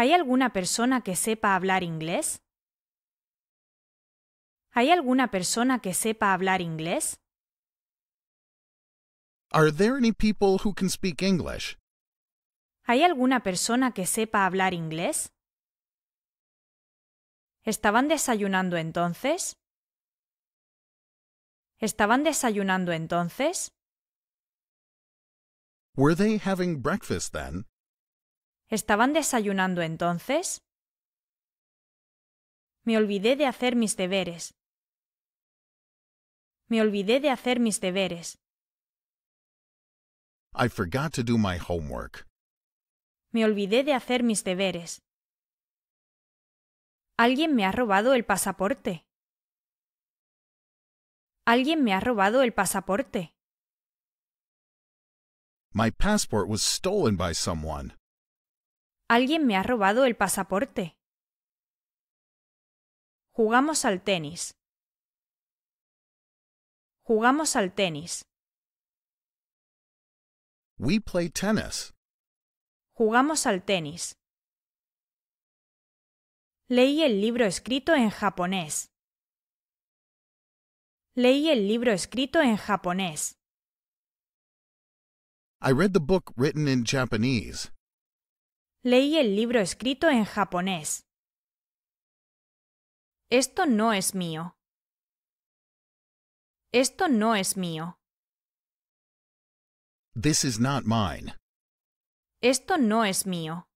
¿Hay alguna persona que sepa hablar inglés? ¿Hay alguna persona que sepa hablar inglés? Are there any people who can speak English? ¿Hay alguna persona que sepa hablar inglés? ¿Estaban desayunando entonces? ¿Estaban desayunando entonces? Were they having breakfast then? ¿Estaban desayunando entonces? Me olvidé de hacer mis deberes. Me olvidé de hacer mis deberes. I forgot to do my homework. Me olvidé de hacer mis deberes. Alguien me ha robado el pasaporte. Alguien me ha robado el pasaporte. My passport was stolen by someone. Alguien me ha robado el pasaporte. Jugamos al tenis. Jugamos al tenis. We play tennis. Jugamos al tenis. Leí el libro escrito en japonés. Leí el libro escrito en japonés. I read the book written in Japanese. Leí el libro escrito en japonés. Esto no es mío. Esto no es mío. This is not mine. Esto no es mío.